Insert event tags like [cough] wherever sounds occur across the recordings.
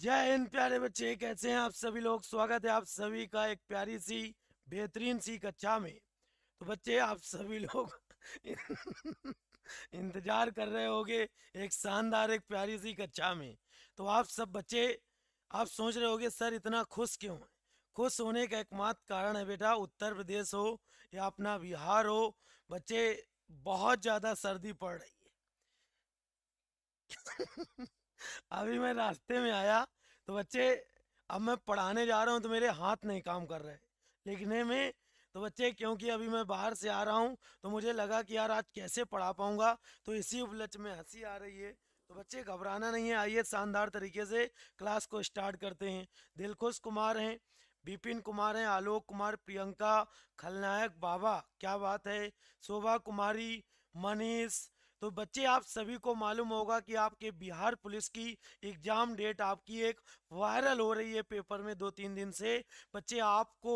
जय हिंद प्यारे बच्चे कैसे हैं आप सभी लोग स्वागत है आप सभी का एक प्यारी सी बेहतरीन सी कक्षा में तो बच्चे आप सभी लोग [laughs] इंतजार कर रहे होंगे एक शानदार एक प्यारी सी कक्षा में तो आप सब बच्चे आप सोच रहे होंगे सर इतना खुश क्यों है खुश होने का एकमात्र कारण है बेटा उत्तर प्रदेश हो या अपना बिहार हो बच्चे बहुत ज़्यादा सर्दी पड़ रही है [laughs] अभी मैं रास्ते में आया तो बच्चे अब मैं पढ़ाने जा रहा हूँ तो मेरे हाथ नहीं काम कर रहे लिखने में तो बच्चे क्योंकि अभी मैं बाहर से आ रहा हूँ तो मुझे लगा कि यार आज कैसे पढ़ा पाऊँगा तो इसी उपलक्ष्य में हंसी आ रही है तो बच्चे घबराना नहीं है आइए शानदार तरीके से क्लास को स्टार्ट करते हैं दिलखुश कुमार हैं विपिन कुमार हैं आलोक कुमार प्रियंका खलनायक बाबा क्या बात है शोभा कुमारी मनीष तो बच्चे आप सभी को मालूम होगा कि आपके बिहार पुलिस की एग्जाम डेट आपकी एक वायरल हो रही है पेपर में दो तीन दिन से बच्चे आपको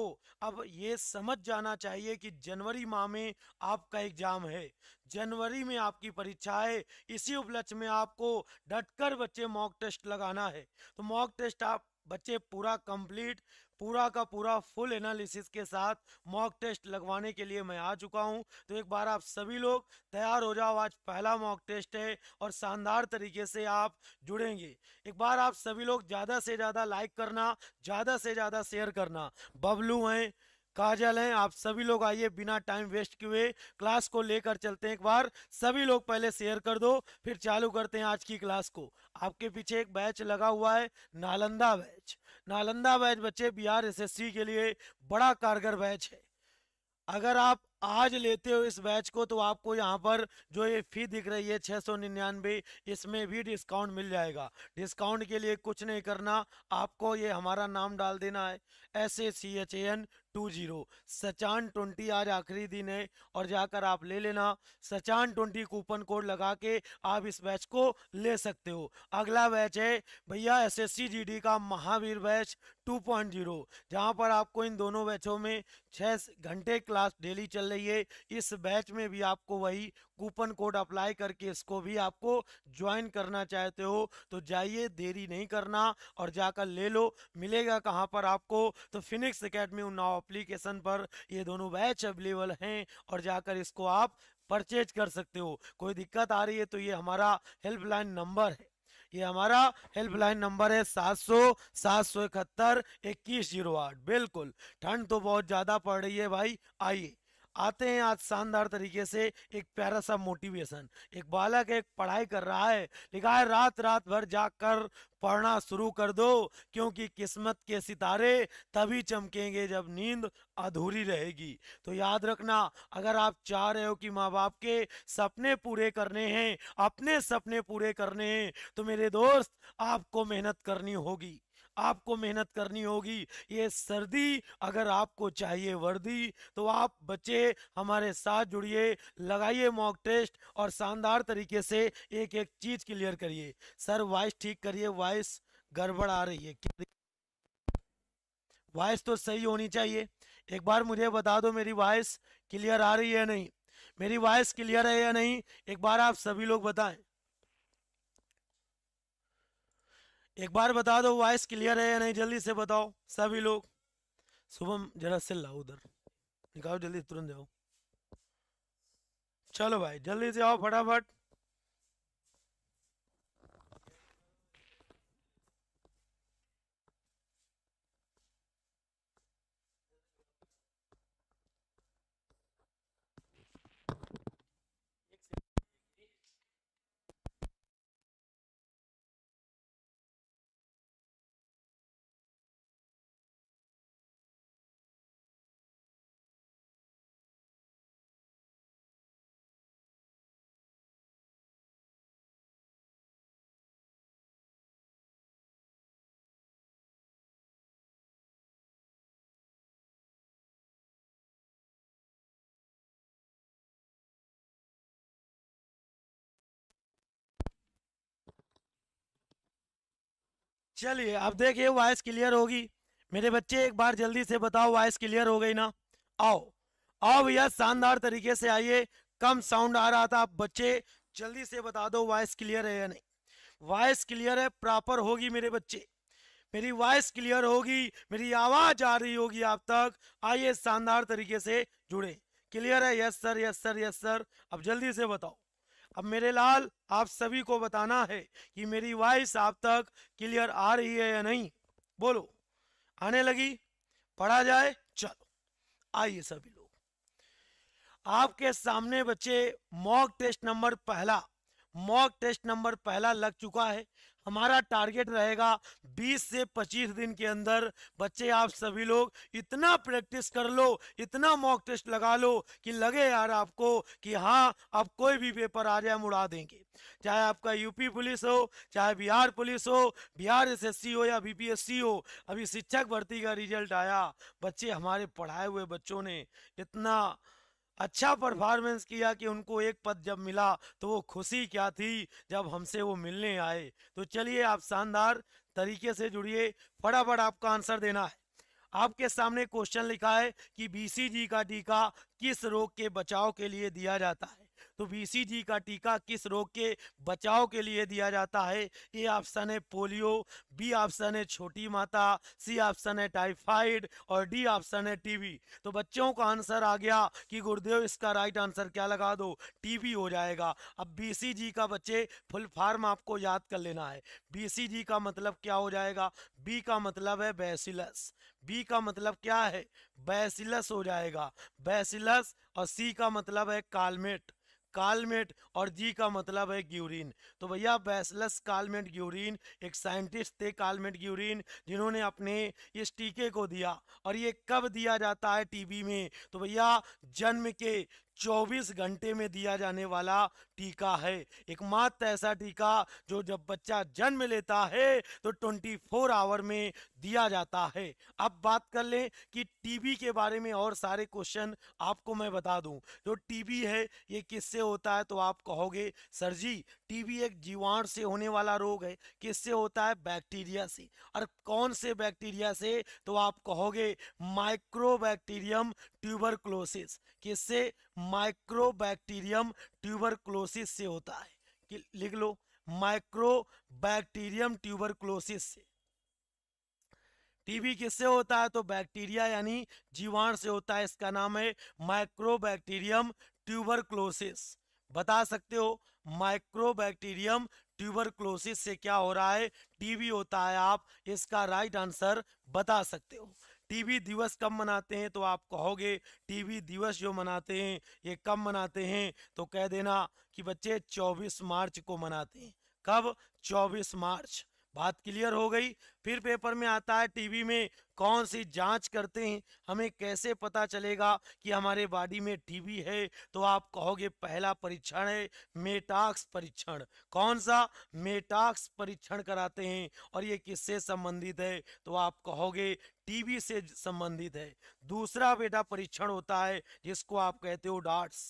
अब ये समझ जाना चाहिए कि जनवरी माह में आपका एग्जाम है जनवरी में आपकी परीक्षा है इसी उपलक्ष्य में आपको डटकर बच्चे मॉक टेस्ट लगाना है तो मॉक टेस्ट आप बच्चे पूरा कंप्लीट पूरा का पूरा फुल एनालिसिस के साथ मॉक टेस्ट लगवाने के लिए मैं आ चुका हूं तो एक बार आप सभी लोग तैयार हो जाओ आज पहला मॉक टेस्ट है और शानदार तरीके से आप जुड़ेंगे एक बार आप सभी लोग ज़्यादा से ज़्यादा लाइक करना ज़्यादा से ज़्यादा शेयर करना बबलू हैं काजल हैं आप सभी लोग आइए बिना टाइम वेस्ट किए क्लास को लेकर चलते हैं एक बार सभी लोग पहले शेयर कर दो फिर चालू करते हैं आज की क्लास को आपके पीछे एक बैच लगा हुआ है नालंदा बैच नालंदा बैच बच्चे बिहार एसएससी के लिए बड़ा कारगर बैच है अगर आप आज लेते हो इस बैच को तो आपको यहाँ पर जो ये फी दिख रही है छः सौ निन्यानवे इसमें भी डिस्काउंट मिल जाएगा डिस्काउंट के लिए कुछ नहीं करना आपको ये हमारा नाम डाल देना है S A C H A N two zero Sachan twenty आज आखिरी दिन है और जाकर आप ले लेना सचान ट्वेंटी कूपन कोड लगा के आप इस बैच को ले सकते हो अगला बैच है भैया S S C G D का Mahavir batch two point zero जहाँ पर आपको इन दोनों बैचों में छः घंटे क्लास डेली चल रही है इस बैच में भी आपको वही कूपन कोड अप्लाई करके इसको भी आपको ज्वाइन करना चाहते हो तो जाइए देरी नहीं करना और जाकर ले लो मिलेगा कहाँ पर आपको तो फिनिक्स अकेडमी उन्नाव अप्लीकेशन पर ये दोनों बैच अवेलेबल हैं और जाकर इसको आप परचेज कर सकते हो कोई दिक्कत आ रही है तो ये हमारा हेल्पलाइन नंबर है ये हमारा हेल्पलाइन नंबर है सात सौ सात सौ इकहत्तर इक्कीस जीरो आठ बिल्कुल ठंड तो बहुत ज़्यादा पड़ रही है भाई आइए आते हैं आज शानदार तरीके से एक प्यारा सा मोटिवेशन एक बालक एक पढ़ाई कर रहा है लिखा है रात रात भर जाकर पढ़ना शुरू कर दो क्योंकि किस्मत के सितारे तभी चमकेंगे जब नींद अधूरी रहेगी तो याद रखना अगर आप चाह रहे हो कि माँ बाप के सपने पूरे करने हैं अपने सपने पूरे करने हैं तो मेरे दोस्त आपको मेहनत करनी होगी आपको मेहनत करनी होगी ये सर्दी अगर आपको चाहिए वर्दी तो आप बच्चे हमारे साथ जुड़िए लगाइए मॉक टेस्ट और शानदार तरीके से एक एक चीज क्लियर करिए सर वॉइस ठीक करिए वॉइस गड़बड़ आ रही है वॉइस तो सही होनी चाहिए एक बार मुझे बता दो मेरी वॉइस क्लियर आ रही है नहीं मेरी वॉइस क्लियर है या नहीं एक बार आप सभी लोग बताएं एक बार बता दो वॉइस क्लियर है या नहीं जल्दी से बताओ सभी लोग शुभम जरा से लाओ उधर निकालो जल्दी तुरंत जाओ चलो भाई जल्दी से आओ फटाफट चलिए अब देखिए वॉइस क्लियर होगी मेरे बच्चे एक बार जल्दी से बताओ वॉइस क्लियर हो गई ना आओ आओ भैया शानदार तरीके से आइए कम साउंड आ रहा था आप बच्चे जल्दी से बता दो वॉइस क्लियर है या नहीं वॉइस क्लियर है प्रॉपर होगी मेरे बच्चे मेरी वॉइस क्लियर होगी मेरी आवाज आ रही होगी आप तक आइए शानदार तरीके से जुड़े क्लियर है yes sir yes sir yes sir अब जल्दी से बताओ अब मेरे लाल आप सभी को बताना है कि मेरी वॉइस आप तक क्लियर आ रही है या नहीं बोलो आने लगी पढ़ा जाए चलो आइए सभी लोग आपके सामने बच्चे मॉक टेस्ट नंबर पहला मॉक टेस्ट नंबर पहला लग चुका है हमारा टारगेट रहेगा 20 से 25 दिन के अंदर बच्चे आप सभी लोग इतना प्रैक्टिस कर लो इतना मॉक टेस्ट लगा लो कि लगे यार आपको कि हाँ आप कोई भी पेपर आ जाए हम उड़ा देंगे चाहे आपका यूपी पुलिस हो चाहे बिहार पुलिस हो बिहार एसएससी हो या बीपीएससी हो अभी शिक्षक भर्ती का रिजल्ट आया बच्चे हमारे पढ़ाए हुए बच्चों ने इतना अच्छा परफॉर्मेंस किया कि उनको एक पद जब मिला तो वो खुशी क्या थी जब हमसे वो मिलने आए तो चलिए आप शानदार तरीके से जुड़िए फटाफट आपका आंसर देना है आपके सामने क्वेश्चन लिखा है कि बीसीजी का टीका किस रोग के बचाव के लिए दिया जाता है तो बीसीजी का टीका किस रोग के बचाव के लिए दिया जाता है ए ऑप्शन है पोलियो बी ऑप्शन है छोटी माता सी ऑप्शन है टाइफाइड और डी ऑप्शन है टीबी तो बच्चों का आंसर आ गया कि गुरुदेव इसका राइट आंसर क्या लगा दो टीबी हो जाएगा अब बीसीजी का बच्चे फुल फार्म आपको याद कर लेना है बीसीजी का मतलब क्या हो जाएगा बी का मतलब है बैसिलस बी का मतलब क्या है बैसिलस हो जाएगा बैसिलस और सी का मतलब है कालमेट कालमेट और जी का मतलब है ग्यूरिन तो भैया बैसलस कालमेट ग्यूरिन एक साइंटिस्ट थे कालमेट ग्यूरिन जिन्होंने अपने इस टीके को दिया और ये कब दिया जाता है टीबी में तो भैया जन्म के 24 घंटे में दिया जाने वाला टीका है एकमात्र ऐसा टीका जो जब बच्चा जन्म लेता है तो 24 आवर में दिया जाता है अब बात कर लें कि टीबी के बारे में और सारे क्वेश्चन आपको मैं बता दूं जो टीबी है ये किससे होता है तो आप कहोगे सर जी टीबी एक जीवाणु से होने वाला रोग है किससे होता है बैक्टीरिया से और कौन से बैक्टीरिया से तो आप कहोगे माइक्रो बैक्टीरियम ट्यूबरक्लोसिस किससे माइक्रोबैक्टीरियम ट्यूबरक्लोसिस से होता है कि लिख लो माइक्रोबैक्टीरियम ट्यूबरक्लोसिस से टीबी किससे होता है तो बैक्टीरिया यानी जीवाणु से होता है इसका नाम है माइक्रोबैक्टीरियम ट्यूबरक्लोसिस बता सकते हो माइक्रोबैक्टीरियम ट्यूबरक्लोसिस से क्या हो रहा है टीबी होता है आप इसका राइट आंसर बता सकते हो टीवी दिवस कब मनाते हैं तो आप कहोगे टीवी दिवस जो मनाते हैं ये कब मनाते हैं तो कह देना कि बच्चे 24 मार्च को मनाते हैं कब 24 मार्च बात क्लियर हो गई फिर पेपर में आता है टीवी में कौन सी जांच करते हैं हमें कैसे पता चलेगा कि हमारे बॉडी में टीबी है तो आप कहोगे पहला परीक्षण है मेटाक्स परीक्षण कौन सा मेटाक्स परीक्षण कराते हैं और ये किससे संबंधित है तो आप कहोगे टीबी से संबंधित है दूसरा बेटा परीक्षण होता है जिसको आप कहते हो डाट्स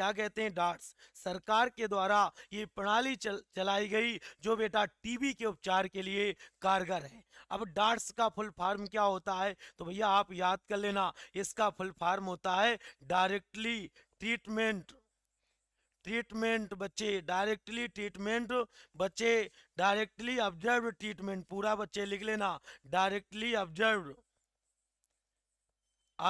क्या कहते हैं डार्ट्स सरकार के द्वारा ये प्रणाली चल, चलाई गई जो बेटा टीबी के उपचार के लिए कारगर है अब डार्ट्स का फुल फॉर्म क्या होता है तो भैया आप याद कर लेना इसका फुल फॉर्म होता है डायरेक्टली ट्रीटमेंट ट्रीटमेंट बच्चे डायरेक्टली ट्रीटमेंट बच्चे डायरेक्टली ऑब्जर्व ट्रीटमेंट पूरा बच्चे लिख लेना directly observe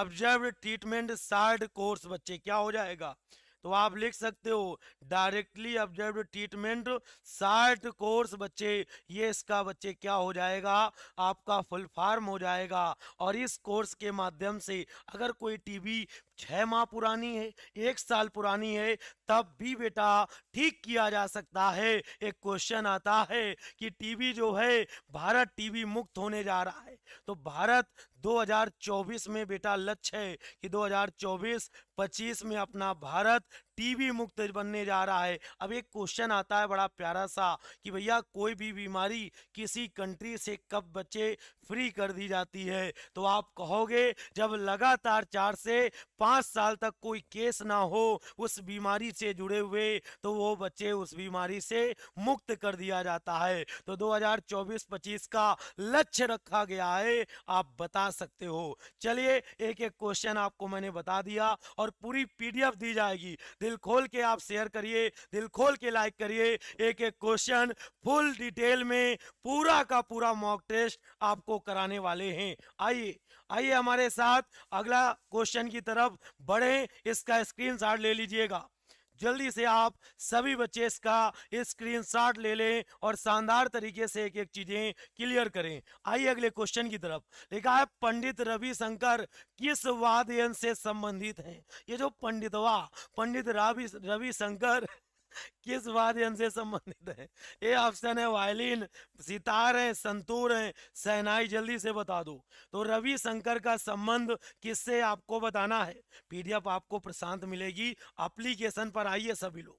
observe treatment side course बच्चे क्या हो जाएगा तो आप लिख सकते हो directly observe treatment short course बच्चे ये इसका बच्चे क्या हो जाएगा आपका फुल फार्म हो जाएगा और इस कोर्स के माध्यम से अगर कोई टीबी छह माह पुरानी है एक साल पुरानी है तब भी बेटा ठीक किया जा सकता है एक क्वेश्चन आता है कि टीवी जो है भारत टीवी मुक्त होने जा रहा है तो भारत 2024 में बेटा लक्ष्य है कि 2024-25 में अपना भारत टीबी मुक्त बनने जा रहा है अब एक क्वेश्चन आता है बड़ा प्यारा सा कि भैया कोई भी बीमारी किसी कंट्री से कब बच्चे फ्री कर दी जाती है तो आप कहोगे जब लगातार चार से पाँच साल तक कोई केस ना हो उस बीमारी से जुड़े हुए तो वो बच्चे उस बीमारी से मुक्त कर दिया जाता है तो 2024-25 का लक्ष्य रखा गया है आप बता सकते हो चलिए एक एक क्वेश्चन आपको मैंने बता दिया और पूरी पीडीएफ दी जाएगी दिल खोल के आप शेयर करिए दिल खोल के लाइक करिए एक एक क्वेश्चन फुल डिटेल में पूरा का पूरा मॉक टेस्ट आपको कराने वाले हैं आइए आइए हमारे साथ अगला क्वेश्चन की तरफ बढ़े इसका स्क्रीन ले लीजिएगा जल्दी से आप सभी बच्चे इसका स्क्रीनशॉट ले लें और शानदार तरीके से एक एक चीजें क्लियर करें आइए अगले क्वेश्चन की तरफ लिखा है पंडित रविशंकर किस वाद्यन से संबंधित हैं ये जो पंडितवा पंडित रवि रविशंकर किस वाद्य से संबंधित है ये ऑप्शन है वायलिन सितार है संतूर है सहनाई जल्दी से बता दो तो रवि शंकर का संबंध किससे आपको बताना है पीडीएफ आपको प्रशांत मिलेगी एप्लीकेशन पर आइए सभी लोग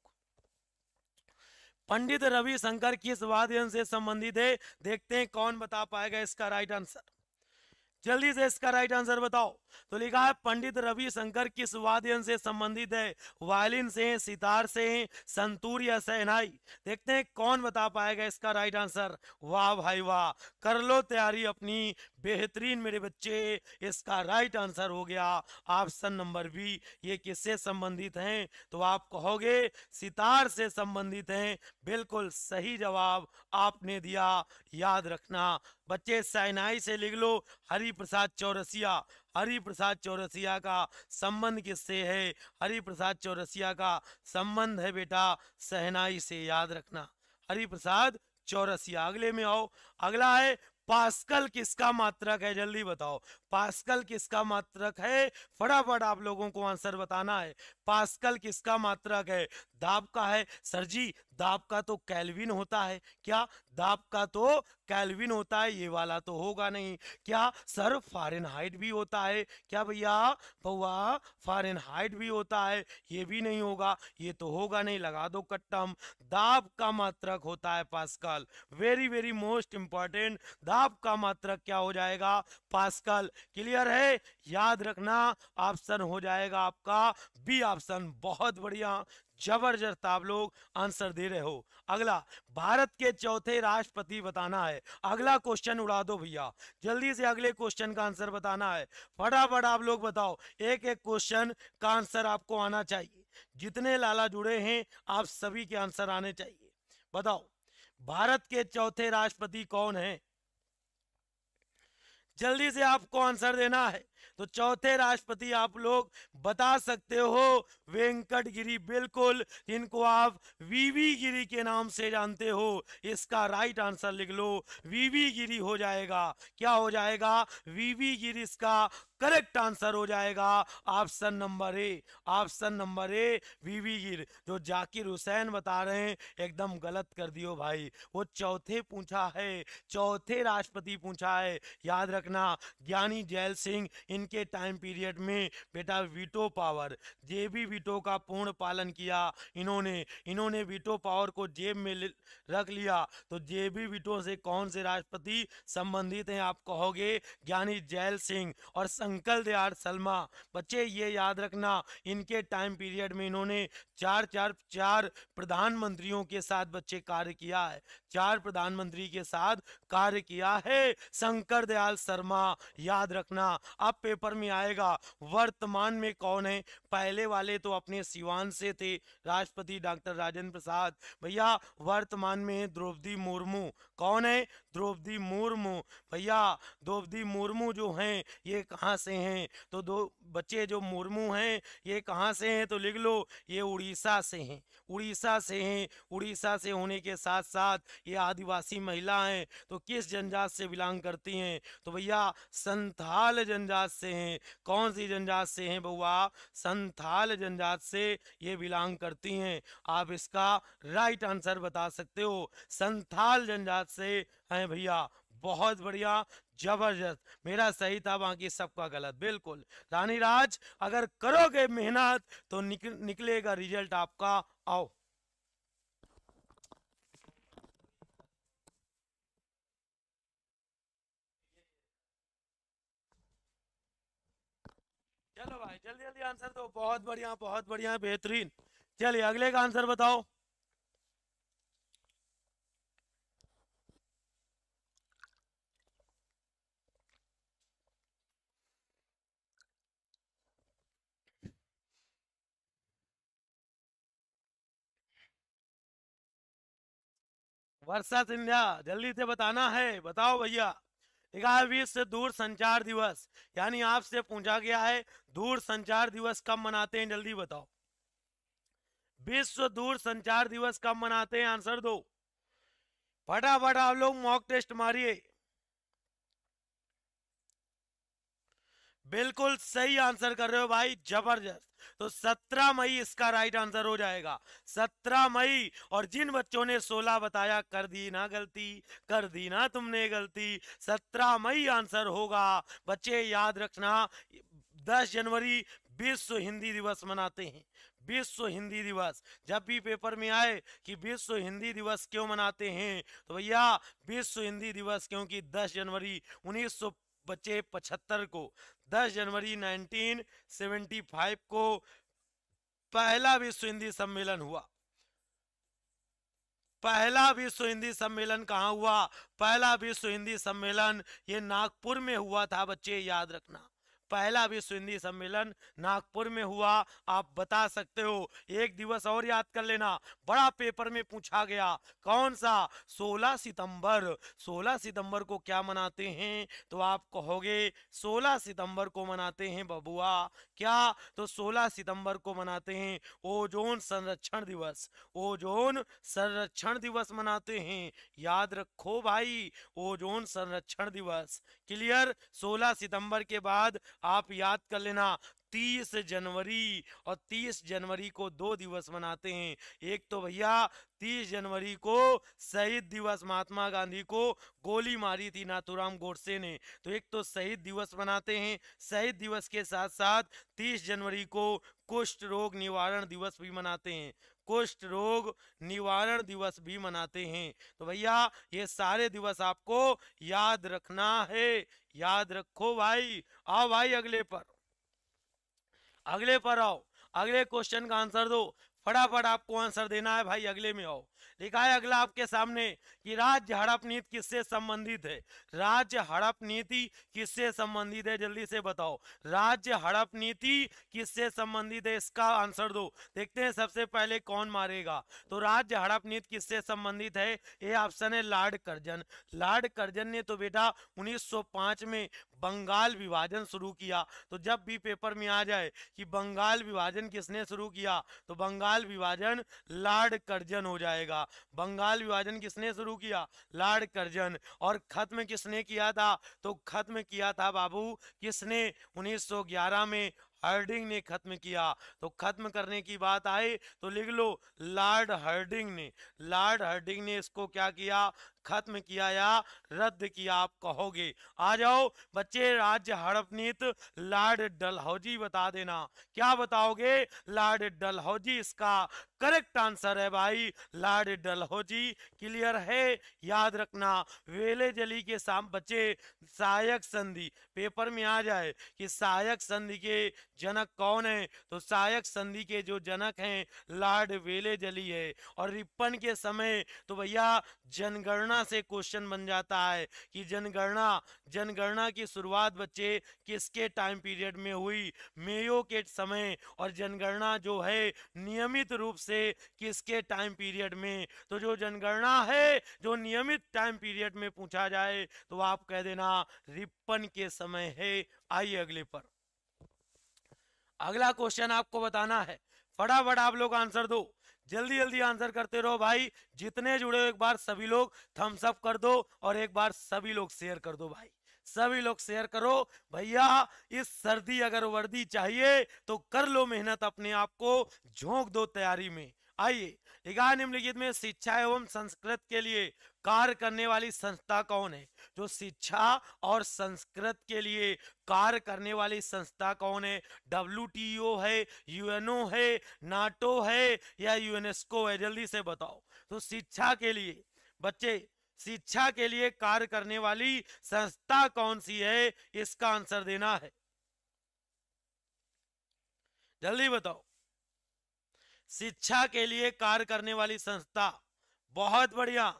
पंडित रवि शंकर किस वाद्यन से संबंधित है देखते हैं कौन बता पाएगा इसका राइट आंसर जल्दी से इसका राइट आंसर बताओ तो लिखा है पंडित रवि शंकर किस वाद्यन से संबंधित है वायलिन से है सितार से है संतूर या सहनाई देखते हैं कौन बता पाएगा इसका राइट आंसर वाह भाई वाह कर लो तैयारी अपनी बेहतरीन मेरे बच्चे इसका राइट आंसर हो गया ऑप्शन नंबर बी ये किससे संबंधित हैं तो आप कहोगे सितार से संबंधित हैं बिल्कुल सही जवाब आपने दिया याद रखना बच्चे साइनाई से लिख लो हरि प्रसाद चौरसिया हरि प्रसाद चौरसिया का संबंध किससे है हरि प्रसाद चौरसिया का संबंध है बेटा सहनाई से याद रखना हरि प्रसाद चौरसिया अगले में आओ अगला है पास्कल किसका मात्रक है जल्दी बताओ पास्कल किसका मात्रक है फटाफट आप लोगों को आंसर बताना है पास्कल किसका मात्रक है दाब का है सर जी दाब का तो कैलविन होता है क्या दाब का तो कैलविन होता है ये वाला तो होगा नहीं क्या सर फारेनहाइट भी होता है क्या भैया पौवा फारेनहाइट भी होता है ये भी नहीं होगा ये तो होगा नहीं लगा दो कट्टम दाब का मात्रक होता है Pascal very very most important दाब का मात्रक क्या हो जाएगा पास्कल क्लियर है याद रखना ऑप्शन हो जाएगा आपका बी ऑप्शन बहुत बढ़िया जबरदस्त आप लोग आंसर दे रहे हो अगला भारत के चौथे राष्ट्रपति बताना है अगला क्वेश्चन उड़ा दो भैया जल्दी से अगले क्वेश्चन का आंसर बताना है फटाफट आप लोग बताओ एक एक क्वेश्चन का आंसर आपको आना चाहिए जितने लाला जुड़े हैं आप सभी के आंसर आने चाहिए बताओ भारत के चौथे राष्ट्रपति कौन है जल्दी से आपको आंसर देना है तो चौथे राष्ट्रपति आप लोग बता सकते हो वेंकट गिरी बिल्कुल इनको आप वीवी गिरी के नाम से जानते हो इसका राइट आंसर लिख लो वीवी गिरी हो जाएगा क्या हो जाएगा वीवी गिरी इसका करेक्ट आंसर हो जाएगा option number A option number A V V Giri जो जाकिर हुसैन बता रहे हैं एकदम गलत कर दियो भाई वो चौथे पूछा है चौथे राष्ट्रपति पूछा है याद रखना ज्ञानी जैल सिंह इनके टाइम पीरियड में बेटा वीटो पावर जेब ही वीटो का पूर्ण पालन किया इन्होंने इन्होंने वीटो पावर को जेब में रख लिया तो जेब ही वीटो से कौन से राष्ट्रपति संबंधित हैं आप कहोगे ज्ञानी जैल सिंह और संकल दयाल सलमा बच्चे ये याद रखना इनके टाइम पीरियड में इन्होंने चार चार चार प्रधानमंत्रियों के साथ बच्चे कार्य किया है चार प्रधानमंत्री के साथ कार्य किया है शंकर दयाल शर्मा याद रखना अब पेपर में आएगा वर्तमान में कौन है पहले वाले तो अपने सिवान से थे राष्ट्रपति डॉक्टर राजेंद्र प्रसाद भैया वर्तमान में द्रौपदी मुर्मू कौन है द्रौपदी मुर्मू भैया द्रौपदी मुर्मू जो हैं ये कहाँ से हैं तो दो बच्चे जो मुर्मू हैं ये कहाँ से हैं तो लिख लो ये उड़ीसा से हैं उड़ीसा से हैं उड़ीसा से होने के साथ साथ ये आदिवासी महिला हैं तो किस जनजात से बिलोंग करती हैं तो भैया संथाल जनजात जनजात से हैं कौन सी जनजात से हैं बउआ संथाल जनजात से ये बिलोंग करती हैं आप इसका राइट आंसर बता सकते हो संथाल जनजात से हैं भैया बहुत बढ़िया जबरदस्त मेरा सही था बाकी सबका गलत बिल्कुल रानी राज अगर करोगे मेहनत तो निक, निकलेगा रिजल्ट आपका आओ चलो भाई जल्दी जल्दी आंसर दो बहुत बढ़िया बहुत बढ़िया बेहतरीन चलिए अगले का आंसर बताओ वर्षा सिंधिया जल्दी से बताना है बताओ भैया ग्यारहवीस से दूर संचार दिवस यानी आपसे पूछा गया है दूर संचार दिवस कब मनाते हैं जल्दी बताओ विश्व दूर संचार दिवस कब मनाते हैं आंसर दो फटाफट आप लोग मॉक टेस्ट मारिए बिल्कुल सही आंसर कर रहे हो भाई जबरदस्त तो 17 मई इसका राइट आंसर हो जाएगा 17 मई और जिन बच्चों ने 16 बताया कर दी ना गलती कर दी ना तुमने गलती 17 मई आंसर होगा बच्चे याद रखना 10 जनवरी विश्व हिंदी दिवस मनाते हैं विश्व हिंदी दिवस जब भी पेपर में आए कि विश्व हिंदी दिवस क्यों मनाते हैं तो भैया विश्व हिंदी दिवस क्योंकि 10 जनवरी उन्नीस बचे पचहत्तर को 10 जनवरी 1975 को पहला विश्व हिंदी सम्मेलन हुआ पहला विश्व हिंदी सम्मेलन कहा हुआ पहला विश्व हिंदी सम्मेलन ये नागपुर में हुआ था बच्चे याद रखना पहला विश्व हिंदी सम्मेलन नागपुर में हुआ आप बता सकते हो एक दिवस और याद कर लेना बड़ा पेपर में पूछा गया कौन सा 16 सितंबर 16 सितंबर को क्या मनाते हैं तो आप कहोगे 16 सितंबर को मनाते हैं बबुआ क्या तो 16 सितंबर को मनाते हैं ओजोन संरक्षण दिवस ओजोन संरक्षण दिवस मनाते हैं याद रखो भाई ओजोन संरक्षण दिवस क्लियर 16 सितंबर के बाद आप याद कर लेना तीस जनवरी और तीस जनवरी को दो दिवस मनाते हैं एक तो भैया तीस जनवरी को शहीद दिवस महात्मा गांधी को गोली मारी थी नाथुराम गोडसे ने तो एक तो शहीद दिवस मनाते हैं शहीद दिवस के साथ साथ तीस जनवरी को कुष्ठ रोग निवारण दिवस भी मनाते हैं कुष्ठ रोग निवारण दिवस भी मनाते हैं तो भैया ये सारे दिवस आपको याद रखना है याद रखो भाई आओ भाई अगले पर अगले पर आओ अगले क्वेश्चन का आंसर दो फटाफट आपको आंसर देना है भाई अगले में आओ लिखा है अगला आपके सामने कि राज्य हड़प नीति किससे संबंधित है राज्य हड़प नीति किससे संबंधित है जल्दी से बताओ राज्य हड़प नीति किससे संबंधित है इसका आंसर दो देखते हैं सबसे पहले कौन मारेगा तो राज्य हड़प नीति किससे संबंधित है ये ऑप्शन है लार्ड कर्जन लॉर्ड कर्जन ने तो बेटा 1905 में बंगाल विभाजन शुरू किया तो जब भी पेपर में आ जाए कि बंगाल विभाजन किसने शुरू किया तो बंगाल विभाजन लॉर्ड कर्जन हो जाएगा जाएगा बंगाल विभाजन किसने शुरू किया लॉर्ड कर्जन और खत्म किसने किया था तो खत्म किया था बाबू किसने 1911 में हर्डिंग ने खत्म किया तो खत्म करने की बात आए तो लिख लो लॉर्ड हर्डिंग ने लॉर्ड हर्डिंग ने इसको क्या किया खत्म किया या रद्द किया आप कहोगे आ जाओ बच्चे राज्य हड़पनीत लॉर्ड डलहौजी बता देना क्या बताओगे लॉर्ड डलहौजी इसका करेक्ट आंसर है भाई लॉर्ड डलहौजी क्लियर है याद रखना वेले जली के साम बच्चे सहायक संधि पेपर में आ जाए कि सहायक संधि के जनक कौन है तो सहायक संधि के जो जनक हैं लॉर्ड वेले जली है और रिपन के समय तो भैया जनगणना जनगणना से क्वेश्चन बन जाता है कि जनगणना जनगणना की शुरुआत बच्चे किसके टाइम पीरियड में हुई मेयो के समय और जनगणना जो है नियमित रूप से किसके टाइम पीरियड में तो जो जनगणना है जो नियमित टाइम पीरियड में पूछा जाए तो आप कह देना रिपन के समय है आइए अगले पर अगला क्वेश्चन आपको बताना है फटाफट आप लोग आंसर दो जल्दी जल्दी आंसर करते रहो भाई जितने जुड़े हो एक बार सभी लोग थम्स अप कर दो और एक बार सभी लोग शेयर कर दो भाई सभी लोग शेयर करो भैया इस सर्दी अगर वर्दी चाहिए तो कर लो मेहनत अपने आप को झोंक दो तैयारी में आइए इगा निम्नलिखित में शिक्षा एवं संस्कृत के लिए कार्य करने वाली संस्था कौन है जो शिक्षा और संस्कृत के लिए कार्य करने वाली संस्था कौन है डब्ल्यू है यूएनओ है नाटो है या यूनेस्को है जल्दी से बताओ तो शिक्षा के लिए बच्चे शिक्षा के लिए कार्य करने वाली संस्था कौन सी है इसका आंसर देना है जल्दी बताओ शिक्षा के लिए कार्य करने वाली संस्था बहुत बढ़िया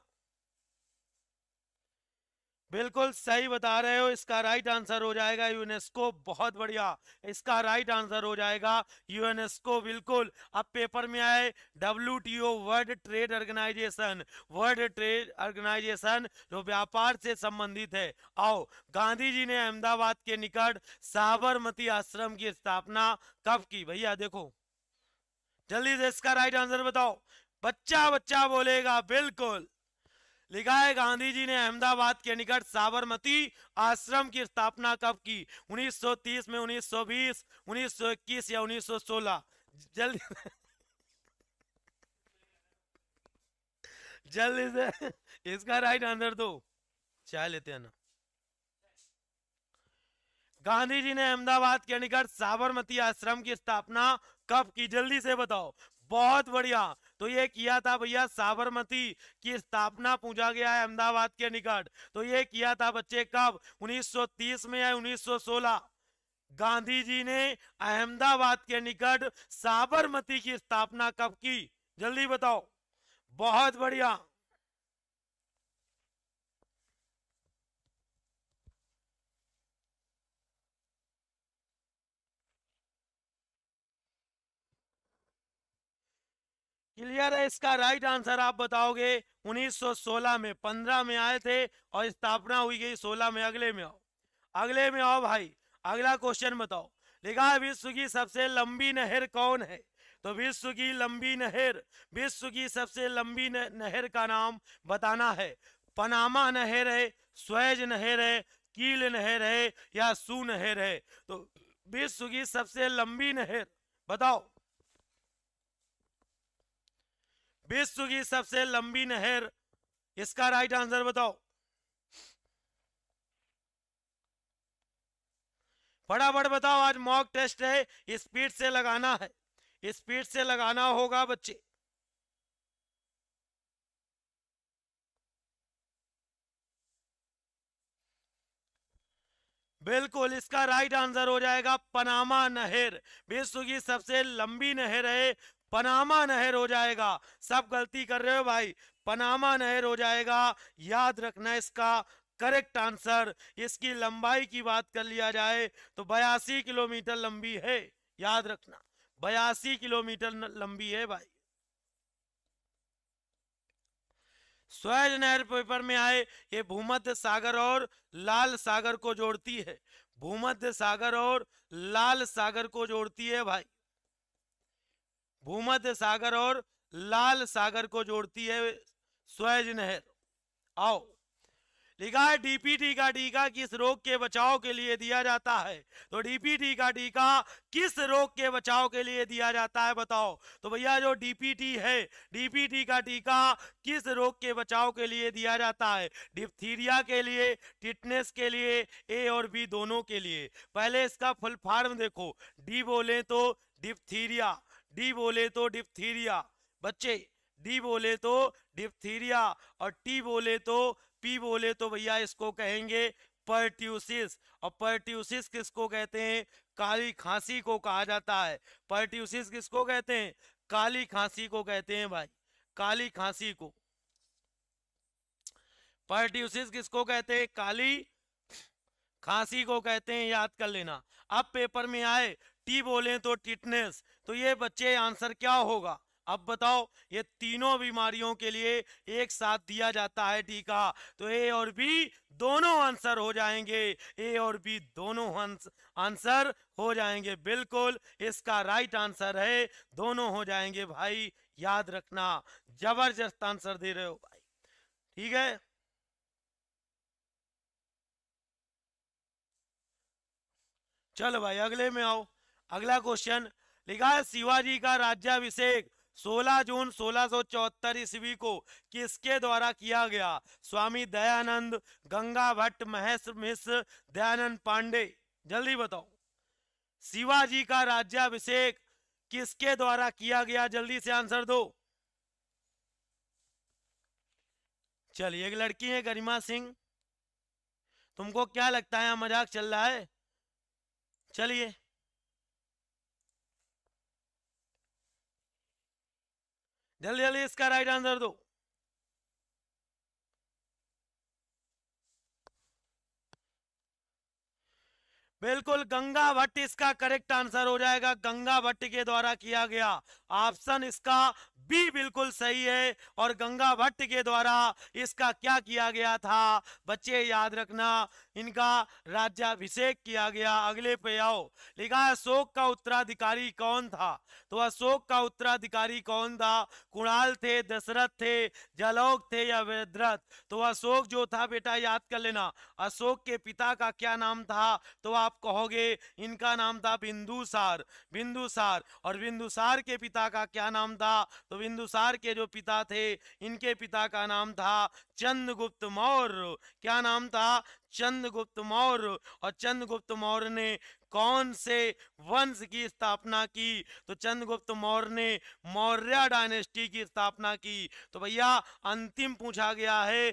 बिल्कुल सही बता रहे हो इसका राइट आंसर हो जाएगा यूनेस्को बहुत बढ़िया इसका राइट आंसर हो जाएगा यूनेस्को बिल्कुल अब पेपर में आए W world trade organisation world trade organisation जो व्यापार से संबंधित है आओ गांधी जी ने अहमदाबाद के निकट साबरमती आश्रम की स्थापना कब की भैया देखो जल्दी से इसका राइट आंसर बताओ बच्चा बच्चा बोलेगा बिल्कुल लिखा है गांधी जी ने अहमदाबाद के निकट साबरमती आश्रम की स्थापना कब की 1930 में 1920, 1921 या 1916 जल्दी जल्दी से इसका राइट आंसर दो चाह लेते हैं ना गांधी जी ने अहमदाबाद के निकट साबरमती आश्रम की स्थापना कब की जल्दी से बताओ बहुत बढ़िया तो ये किया था भैया साबरमती की स्थापना पूछा गया है अहमदाबाद के निकट तो ये किया था बच्चे कब 1930 में या 1916 गांधी जी ने अहमदाबाद के निकट साबरमती की स्थापना कब की जल्दी बताओ बहुत बढ़िया क्लियर है इसका राइट आंसर आप बताओगे 1916 में 15 में आए थे और स्थापना हुई गई 16 में अगले में आओ अगले में आओ भाई अगला क्वेश्चन बताओ लिखा है विश्व की सबसे लंबी नहर कौन है तो विश्व की लंबी नहर विश्व की सबसे लंबी नहर का नाम बताना है पनामा नहर है स्वेज नहर है कील नहर है या सू नहर है तो विश्व की सबसे लंबी नहर बताओ विश्व की सबसे लंबी नहर इसका राइट आंसर बताओ फटाफट बताओ आज मॉक टेस्ट है स्पीड से लगाना है स्पीड से लगाना होगा बच्चे बिल्कुल इसका राइट आंसर हो जाएगा पनामा नहर विश्व की सबसे लंबी नहर है पनामा नहर हो जाएगा सब गलती कर रहे हो भाई पनामा नहर हो जाएगा याद रखना इसका करेक्ट आंसर इसकी लंबाई की बात कर लिया जाए तो बयासी किलोमीटर लंबी है याद रखना बयासी किलोमीटर लंबी है भाई स्वेज नहर पेपर में आए ये भूमध्य सागर और लाल सागर को जोड़ती है भूमध्य सागर और लाल सागर को जोड़ती है भाई भूमध्य सागर और लाल सागर को जोड़ती है स्वेज नहर आओ लिखा है डीपीटी का टीका किस रोग के बचाव के लिए दिया जाता है तो डीपीटी का टीका किस रोग के बचाव के लिए दिया जाता है बताओ तो भैया जो डीपीटी है डीपीटी का टीका किस रोग के बचाव के लिए दिया जाता है डिप्थीरिया के लिए टिटनेस के लिए ए और बी दोनों के लिए पहले इसका फुल फार्म देखो डी बोले तो डिप्थीरिया डी बोले तो डिप्थीरिया बच्चे डी बोले तो डिप्थीरिया और टी बोले तो पी बोले तो भैया इसको कहेंगे पर्ट्यूसिस और पर्ट्यूसिस किसको कहते हैं काली खांसी को कहा जाता है पर्ट्यूसिस किसको कहते हैं काली खांसी को कहते हैं भाई काली खांसी को पर्ट्यूसिस किसको कहते हैं काली खांसी को कहते हैं याद कर लेना अब पेपर में आए टी बोले तो टिटनेस तो ये बच्चे आंसर क्या होगा अब बताओ ये तीनों बीमारियों के लिए एक साथ दिया जाता है टीका तो ए और बी दोनों आंसर हो जाएंगे ए और बी दोनों आंसर हो जाएंगे बिल्कुल इसका राइट आंसर है दोनों हो जाएंगे भाई याद रखना जबरदस्त आंसर दे रहे हो भाई ठीक है चलो भाई अगले में आओ अगला क्वेश्चन लिखा है शिवाजी का राज्याभिषेक 16 जून सोलह ईस्वी को किसके द्वारा किया गया स्वामी दयानंद गंगा भट्ट महेश मिश्र दयानंद पांडे जल्दी बताओ शिवाजी का राज्याभिषेक किसके द्वारा किया गया जल्दी से आंसर दो चलिए एक लड़की है गरिमा सिंह तुमको क्या लगता है मजाक चल रहा है चलिए जल्दी जल्दी इसका राइट आंसर दो बिल्कुल गंगा भट्ट इसका करेक्ट आंसर हो जाएगा गंगा भट्ट के द्वारा किया गया ऑप्शन इसका बी बिल्कुल सही है और गंगा भट्ट के द्वारा इसका क्या किया गया था बच्चे याद रखना इनका राज्याभिषेक किया गया अगले पे आओ लिखा अशोक का उत्तराधिकारी कौन था तो अशोक का उत्तराधिकारी कौन था कुणाल थे दशरथ थे जलोक थे या वेद्रथ तो अशोक जो था बेटा याद कर लेना अशोक के पिता का क्या नाम था तो आप कहोगे इनका नाम था बिंदुसार बिंदुसार और बिंदुसार के पिता पिता का क्या नाम था तो बिंदुसार के जो पिता थे इनके पिता का नाम था चंद्रगुप्त मौर्य क्या नाम था चंद्रगुप्त मौर्य और चंद्रगुप्त मौर्य ने कौन से वंश की स्थापना की तो चंद्रगुप्त मौर्य ने मौर्य डायनेस्टी की स्थापना की तो भैया अंतिम पूछा गया है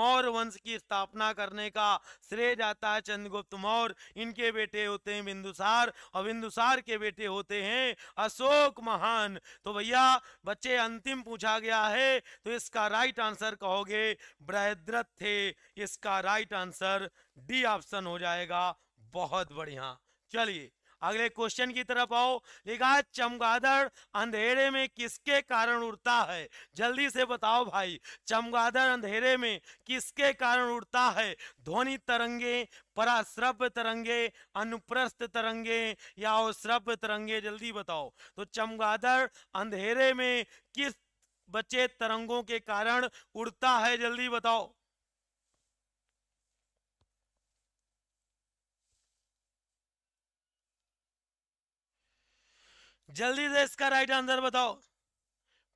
मौर्य वंश की स्थापना करने का श्रेय जाता है चंद्रगुप्त मौर्य इनके बेटे होते हैं बिंदुसार और बिंदुसार के बेटे होते हैं अशोक महान तो भैया बच्चे अंतिम पूछा गया है तो इसका राइट आंसर कहोगे बृहद्रथ थे इसका राइट आंसर डी ऑप्शन हो जाएगा बहुत बढ़िया चलिए अगले क्वेश्चन की तरफ आओ लिखा चमगादड़ अंधेरे में किसके कारण उड़ता है जल्दी से बताओ भाई चमगादड़ अंधेरे में किसके कारण उड़ता है ध्वनि तरंगे पराश्रव्य तरंगे अनुप्रस्थ तरंगे या अश्रव्य तरंगे जल्दी बताओ तो चमगादड़ अंधेरे में किस बच्चे तरंगों के कारण उड़ता है जल्दी बताओ जल्दी से इसका राइट आंसर बताओ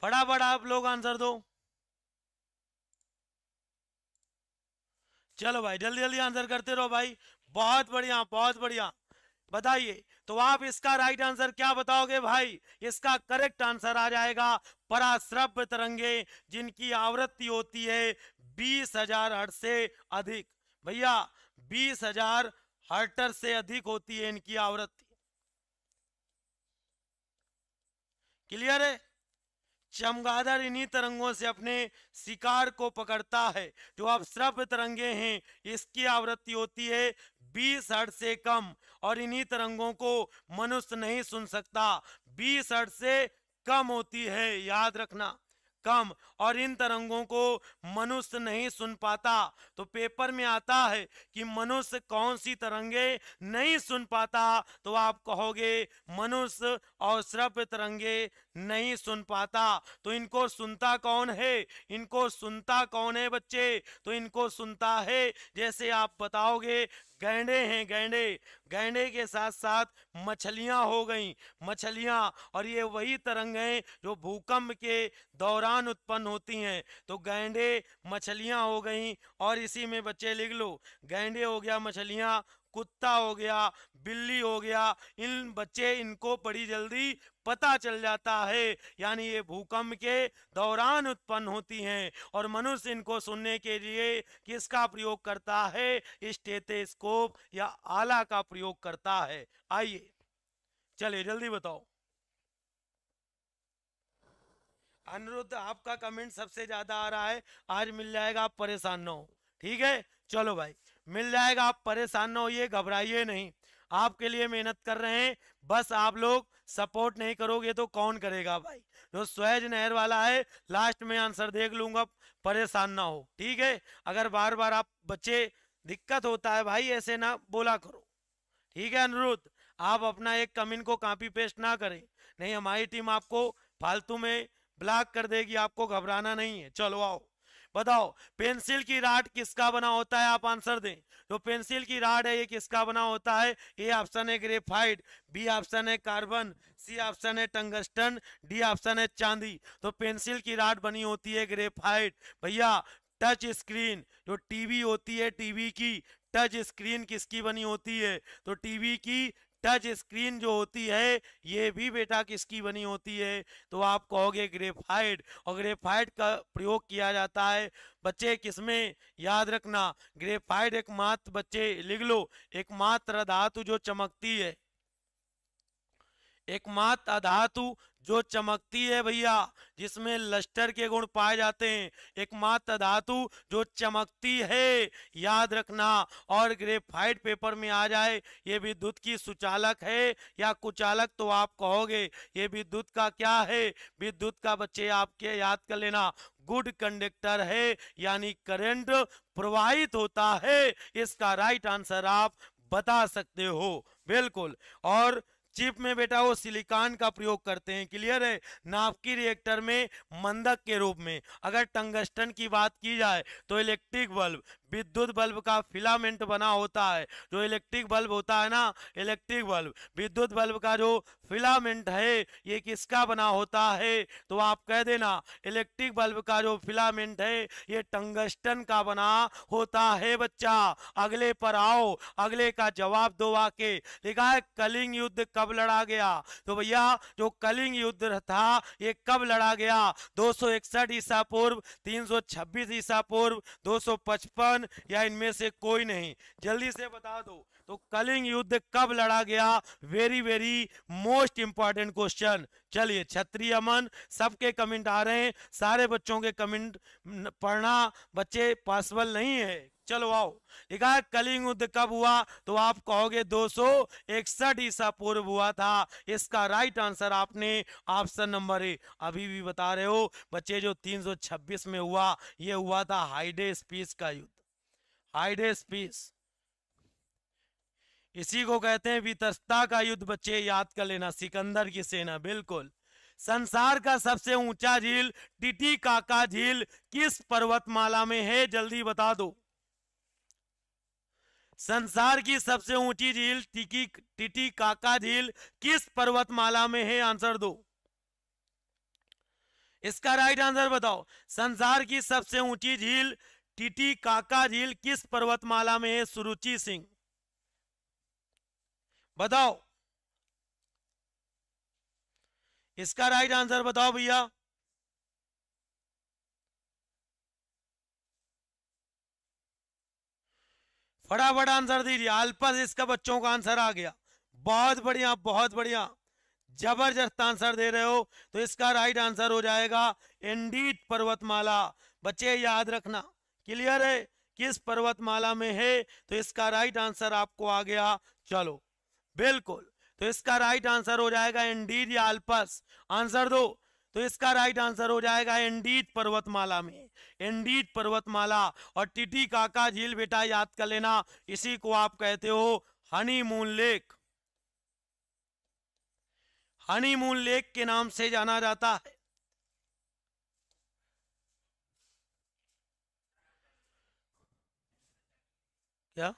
फटाफट आप लोग आंसर दो चलो भाई जल्दी जल्दी आंसर करते रहो भाई बहुत बढ़िया बहुत बढ़िया बताइए तो आप इसका राइट आंसर क्या बताओगे भाई इसका करेक्ट आंसर आ जाएगा पराश्रव्य तरंगे जिनकी आवृत्ति होती है बीस हजार हट से अधिक भैया बीस हजार हर्टर से अधिक होती है इनकी आवृत्ति क्लियर है चमगादड़ इन्हीं तरंगों से अपने शिकार को पकड़ता है जो आप श्रव्य तरंगे हैं इसकी आवृत्ति होती है बीस हर्ट से कम और इन्हीं तरंगों को मनुष्य नहीं सुन सकता बीस हर्ट से कम होती है याद रखना कम और इन तरंगों को मनुष्य नहीं सुन पाता तो पेपर में आता है कि मनुष्य कौन सी तरंगे नहीं सुन पाता तो आप कहोगे मनुष्य और श्रव्य तरंगे नहीं सुन पाता तो इनको सुनता कौन है इनको सुनता कौन है बच्चे तो इनको सुनता है जैसे आप बताओगे गैंडे हैं गैंडे गैंडे के साथ साथ मछलियां हो गई मछलियां और ये वही तरंगें जो भूकंप के दौरान उत्पन्न होती हैं तो गैंडे मछलियां हो गई और इसी में बच्चे लिख लो गैंडे हो गया मछलियां कुत्ता हो गया बिल्ली हो गया इन बच्चे इनको बड़ी जल्दी पता चल जाता है यानी ये भूकंप के दौरान उत्पन्न होती हैं और मनुष्य इनको सुनने के लिए किसका प्रयोग करता है स्टेटेस्कोप या आला का प्रयोग करता है आइए चलिए जल्दी बताओ अनिरुद्ध आपका कमेंट सबसे ज्यादा आ रहा है आज मिल जाएगा आप परेशान ना हो ठीक है चलो भाई मिल जाएगा आप परेशान ना होइए घबराइए नहीं आपके लिए मेहनत कर रहे हैं बस आप लोग सपोर्ट नहीं करोगे तो कौन करेगा भाई जो स्वेज नहर वाला है लास्ट में आंसर देख लूंगा परेशान ना हो ठीक है अगर बार बार आप बच्चे दिक्कत होता है भाई ऐसे ना बोला करो ठीक है अनुरोध आप अपना एक कमिन को कॉपी पेस्ट ना करें नहीं हमारी टीम आपको फालतू में ब्लॉक कर देगी आपको घबराना नहीं है चलो आओ बताओ पेंसिल की राड किसका बना होता है आप आंसर दें तो पेंसिल की राड है ये किसका बना होता है ए ऑप्शन है ग्रेफाइट बी ऑप्शन है कार्बन सी ऑप्शन है टंगस्टन डी ऑप्शन है चांदी तो पेंसिल की राड बनी होती है ग्रेफाइट भैया टच स्क्रीन जो तो टीवी होती है टीवी की टच स्क्रीन किसकी बनी होती है तो टीवी की टच स्क्रीन जो होती है ये भी बेटा किसकी बनी होती है तो आप कहोगे ग्रेफाइट और ग्रेफाइट का प्रयोग किया जाता है बच्चे किसमें याद रखना ग्रेफाइट एकमात्र बच्चे लिख लो एकमात्र धातु जो चमकती है एकमात्र धातु जो चमकती है भैया जिसमें लस्टर के गुण पाए जाते हैं एकमात्र धातु जो चमकती है याद रखना और ग्रेफाइट पेपर में आ जाए ये विद्युत की सुचालक है या कुचालक तो आप कहोगे ये विद्युत का क्या है विद्युत का बच्चे आपके याद कर लेना गुड कंडक्टर है यानी करंट प्रवाहित होता है इसका राइट आंसर आप बता सकते हो बिल्कुल और चिप में बेटा वो सिलिकॉन का प्रयोग करते हैं क्लियर है नापकी रिएक्टर में मंदक के रूप में अगर टंगस्टन की बात की जाए तो इलेक्ट्रिक बल्ब विद्युत बल्ब का फिलामेंट बना होता है जो इलेक्ट्रिक बल्ब होता है ना इलेक्ट्रिक बल्ब विद्युत बल्ब का जो फिलामेंट है ये किसका बना होता है तो आप कह देना इलेक्ट्रिक बल्ब का जो फिलामेंट है ये टंगस्टन का बना होता है बच्चा अगले पर आओ अगले का जवाब दो आके लिखा है कलिंग युद्ध का कब लड़ा गया तो भैया जो कलिंग युद्ध था ये कब लड़ा गया 261 ईसा पूर्व 326 ईसा पूर्व 255 या इनमें से कोई नहीं जल्दी से बता दो तो कलिंग युद्ध कब लड़ा गया very very most important question चलिए छत्री अमन सबके कमेंट आ रहे हैं सारे बच्चों के कमेंट पढ़ना बच्चे पॉसिबल नहीं है चलो आओ लिखा कलिंग युद्ध कब हुआ तो आप कहोगे दो ईसा पूर्व हुआ था इसका राइट आंसर आपने ऑप्शन नंबर ए अभी भी बता रहे हो बच्चे जो 326 में हुआ ये हुआ था हाइडे स्पीस का युद्ध हाइडे स्पीस इसी को कहते हैं वितरता का युद्ध बच्चे याद कर लेना सिकंदर की सेना बिल्कुल संसार का सबसे ऊंचा झील टिटी काका झील किस पर्वतमाला में है जल्दी बता दो संसार की सबसे ऊंची झील टिकी टिटी काका झील किस पर्वतमाला में है आंसर दो इसका राइट आंसर बताओ संसार की सबसे ऊंची झील टिटी काका झील किस पर्वतमाला में है सुरुचि सिंह बताओ इसका राइट आंसर बताओ भैया फटाफट आंसर दीजिए अल्पस इसका बच्चों का आंसर आ गया बहुत बढ़िया बहुत बढ़िया जबरदस्त आंसर दे रहे हो तो इसका राइट आंसर हो जाएगा एंडीत पर्वतमाला बच्चे याद रखना क्लियर है किस पर्वतमाला में है तो इसका राइट आंसर आपको आ गया चलो बिल्कुल तो इसका राइट आंसर हो जाएगा एंडीत या अल्पस आंसर दो तो इसका राइट आंसर हो जाएगा एंडीत पर्वतमाला में इंडीट पर्वतमाला और टिटी काका झील बेटा याद कर लेना इसी को आप कहते हो हनीमून लेक हनीमून लेक के नाम से जाना जाता है क्या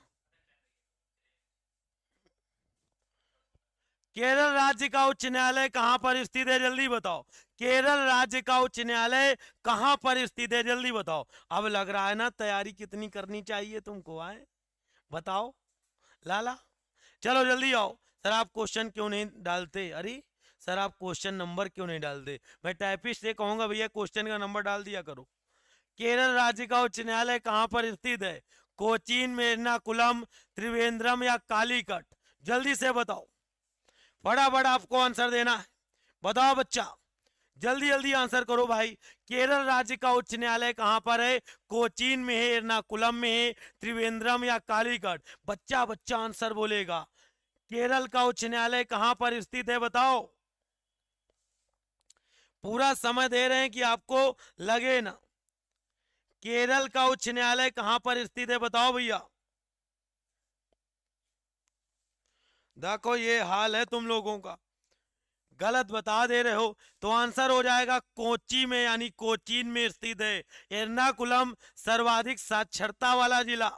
केरल राज्य का उच्च न्यायालय कहां पर स्थित है जल्दी बताओ केरल राज्य का उच्च न्यायालय कहां पर स्थित है जल्दी बताओ अब लग रहा है ना तैयारी कितनी करनी चाहिए तुमको आए बताओ लाला चलो जल्दी आओ सर आप क्वेश्चन क्यों नहीं डालते अरे सर आप क्वेश्चन नंबर क्यों नहीं डालते मैं टाइपिस्ट से कहूंगा भैया क्वेश्चन का नंबर डाल दिया करो केरल राज्य का उच्च न्यायालय कहाँ पर स्थित है कोचीन मेरनाकुलम त्रिवेंद्रम या कालीकट जल्दी से बताओ बड़ा बड़ा आपको आंसर देना है बताओ बच्चा जल्दी जल्दी आंसर करो भाई केरल राज्य का उच्च न्यायालय कहाँ पर है कोचीन में है एर्नाकुलम में है त्रिवेंद्रम या कालीगढ़ बच्चा बच्चा आंसर बोलेगा केरल का उच्च न्यायालय कहाँ पर स्थित है बताओ पूरा समय दे रहे हैं कि आपको लगे ना केरल का उच्च न्यायालय कहां पर स्थित है बताओ भैया देखो ये हाल है तुम लोगों का गलत बता दे रहे हो तो आंसर हो जाएगा कोची में यानी कोचीन में स्थित है एर्नाकुलम सर्वाधिक साक्षरता वाला जिला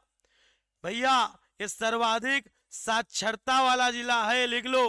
भैया ये सर्वाधिक साक्षरता वाला जिला है लिख लो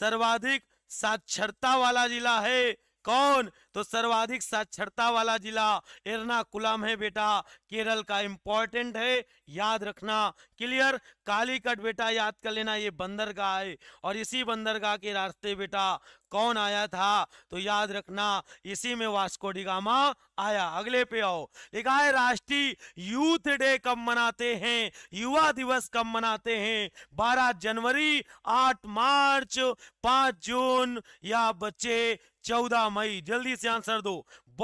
सर्वाधिक साक्षरता वाला जिला है कौन तो सर्वाधिक साक्षरता वाला जिला एर्नाकुलम है बेटा केरल का इंपॉर्टेंट है याद रखना क्लियर कालीकट बेटा याद कर लेना ये बंदरगाह है और इसी बंदरगाह के रास्ते बेटा कौन आया था तो याद रखना इसी में वास्को डिगामा आया अगले पे आओ लिखा है राष्ट्रीय यूथ डे कब मनाते हैं युवा दिवस कब मनाते हैं बारह जनवरी आठ मार्च पांच जून या बच्चे चौदह मई जल्दी से से आंसर दो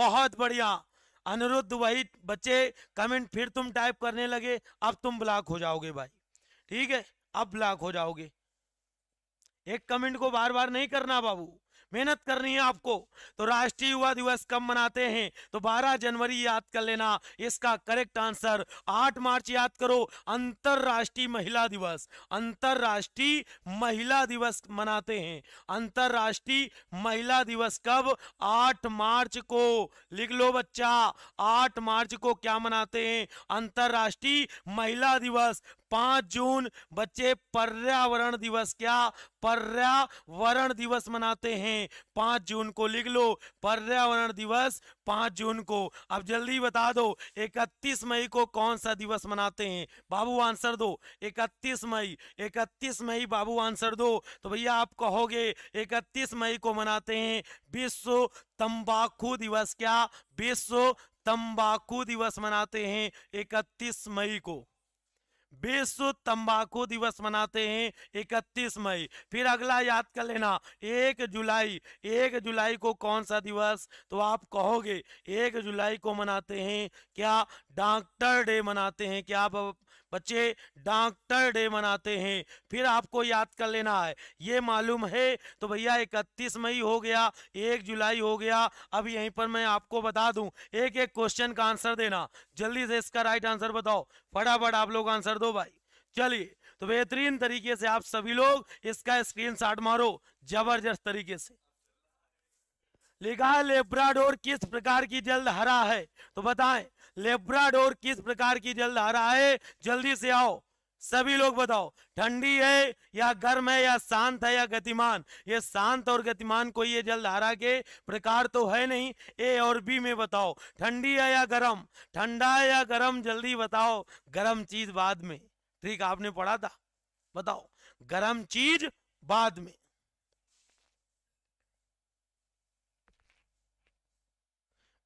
बहुत बढ़िया अनिरुद्ध वही बच्चे कमेंट फिर तुम टाइप करने लगे अब तुम ब्लॉक हो जाओगे भाई ठीक है अब ब्लॉक हो जाओगे एक कमेंट को बार बार नहीं करना बाबू मेहनत करनी है आपको तो राष्ट्रीय युवा दिवस कब मनाते हैं तो 12 जनवरी याद कर लेना इसका करेक्ट आंसर 8 मार्च याद करो अंतरराष्ट्रीय महिला दिवस अंतरराष्ट्रीय महिला दिवस मनाते हैं अंतरराष्ट्रीय महिला दिवस कब 8 मार्च को लिख लो बच्चा 8 मार्च को क्या मनाते हैं अंतरराष्ट्रीय महिला दिवस पांच जून बच्चे पर्यावरण दिवस क्या पर्यावरण दिवस मनाते हैं पांच जून को लिख लो पर्यावरण दिवस पांच जून को अब जल्दी बता दो इकतीस मई को कौन सा दिवस मनाते हैं बाबू आंसर दो इकतीस मई इकतीस मई बाबू आंसर दो तो भैया आप कहोगे इकतीस मई को मनाते हैं विश्व तंबाकू दिवस क्या विश्व तंबाकू दिवस मनाते हैं इकतीस मई को विश्व तंबाकू दिवस मनाते हैं 31 मई फिर अगला याद कर लेना एक जुलाई एक जुलाई को कौन सा दिवस तो आप कहोगे एक जुलाई को मनाते हैं क्या डॉक्टर डे मनाते हैं क्या आप बच्चे डॉक्टर डे मनाते हैं फिर आपको याद कर लेना है ये मालूम है तो भैया इकतीस मई हो गया एक जुलाई हो गया अब यहीं पर मैं आपको बता दूं एक एक क्वेश्चन का आंसर देना जल्दी से इसका राइट आंसर बताओ फटाफट आप लोग आंसर दो भाई चलिए तो बेहतरीन तरीके से आप सभी लोग इसका स्क्रीनशॉट मारो जबरदस्त तरीके से लिखा है लेब्राडोर किस प्रकार की जल्द हरा है तो बताएं लेब्राडोर किस प्रकार की जल्द हरा है जल्दी से आओ सभी लोग बताओ ठंडी है या गर्म है या शांत है या गतिमान ये शांत और गतिमान कोई ये जलधारा के प्रकार तो है नहीं ए और बी में बताओ ठंडी है या गर्म ठंडा है या गर्म जल्दी बताओ गर्म चीज बाद में ठीक आपने पढ़ा था बताओ गर्म चीज बाद में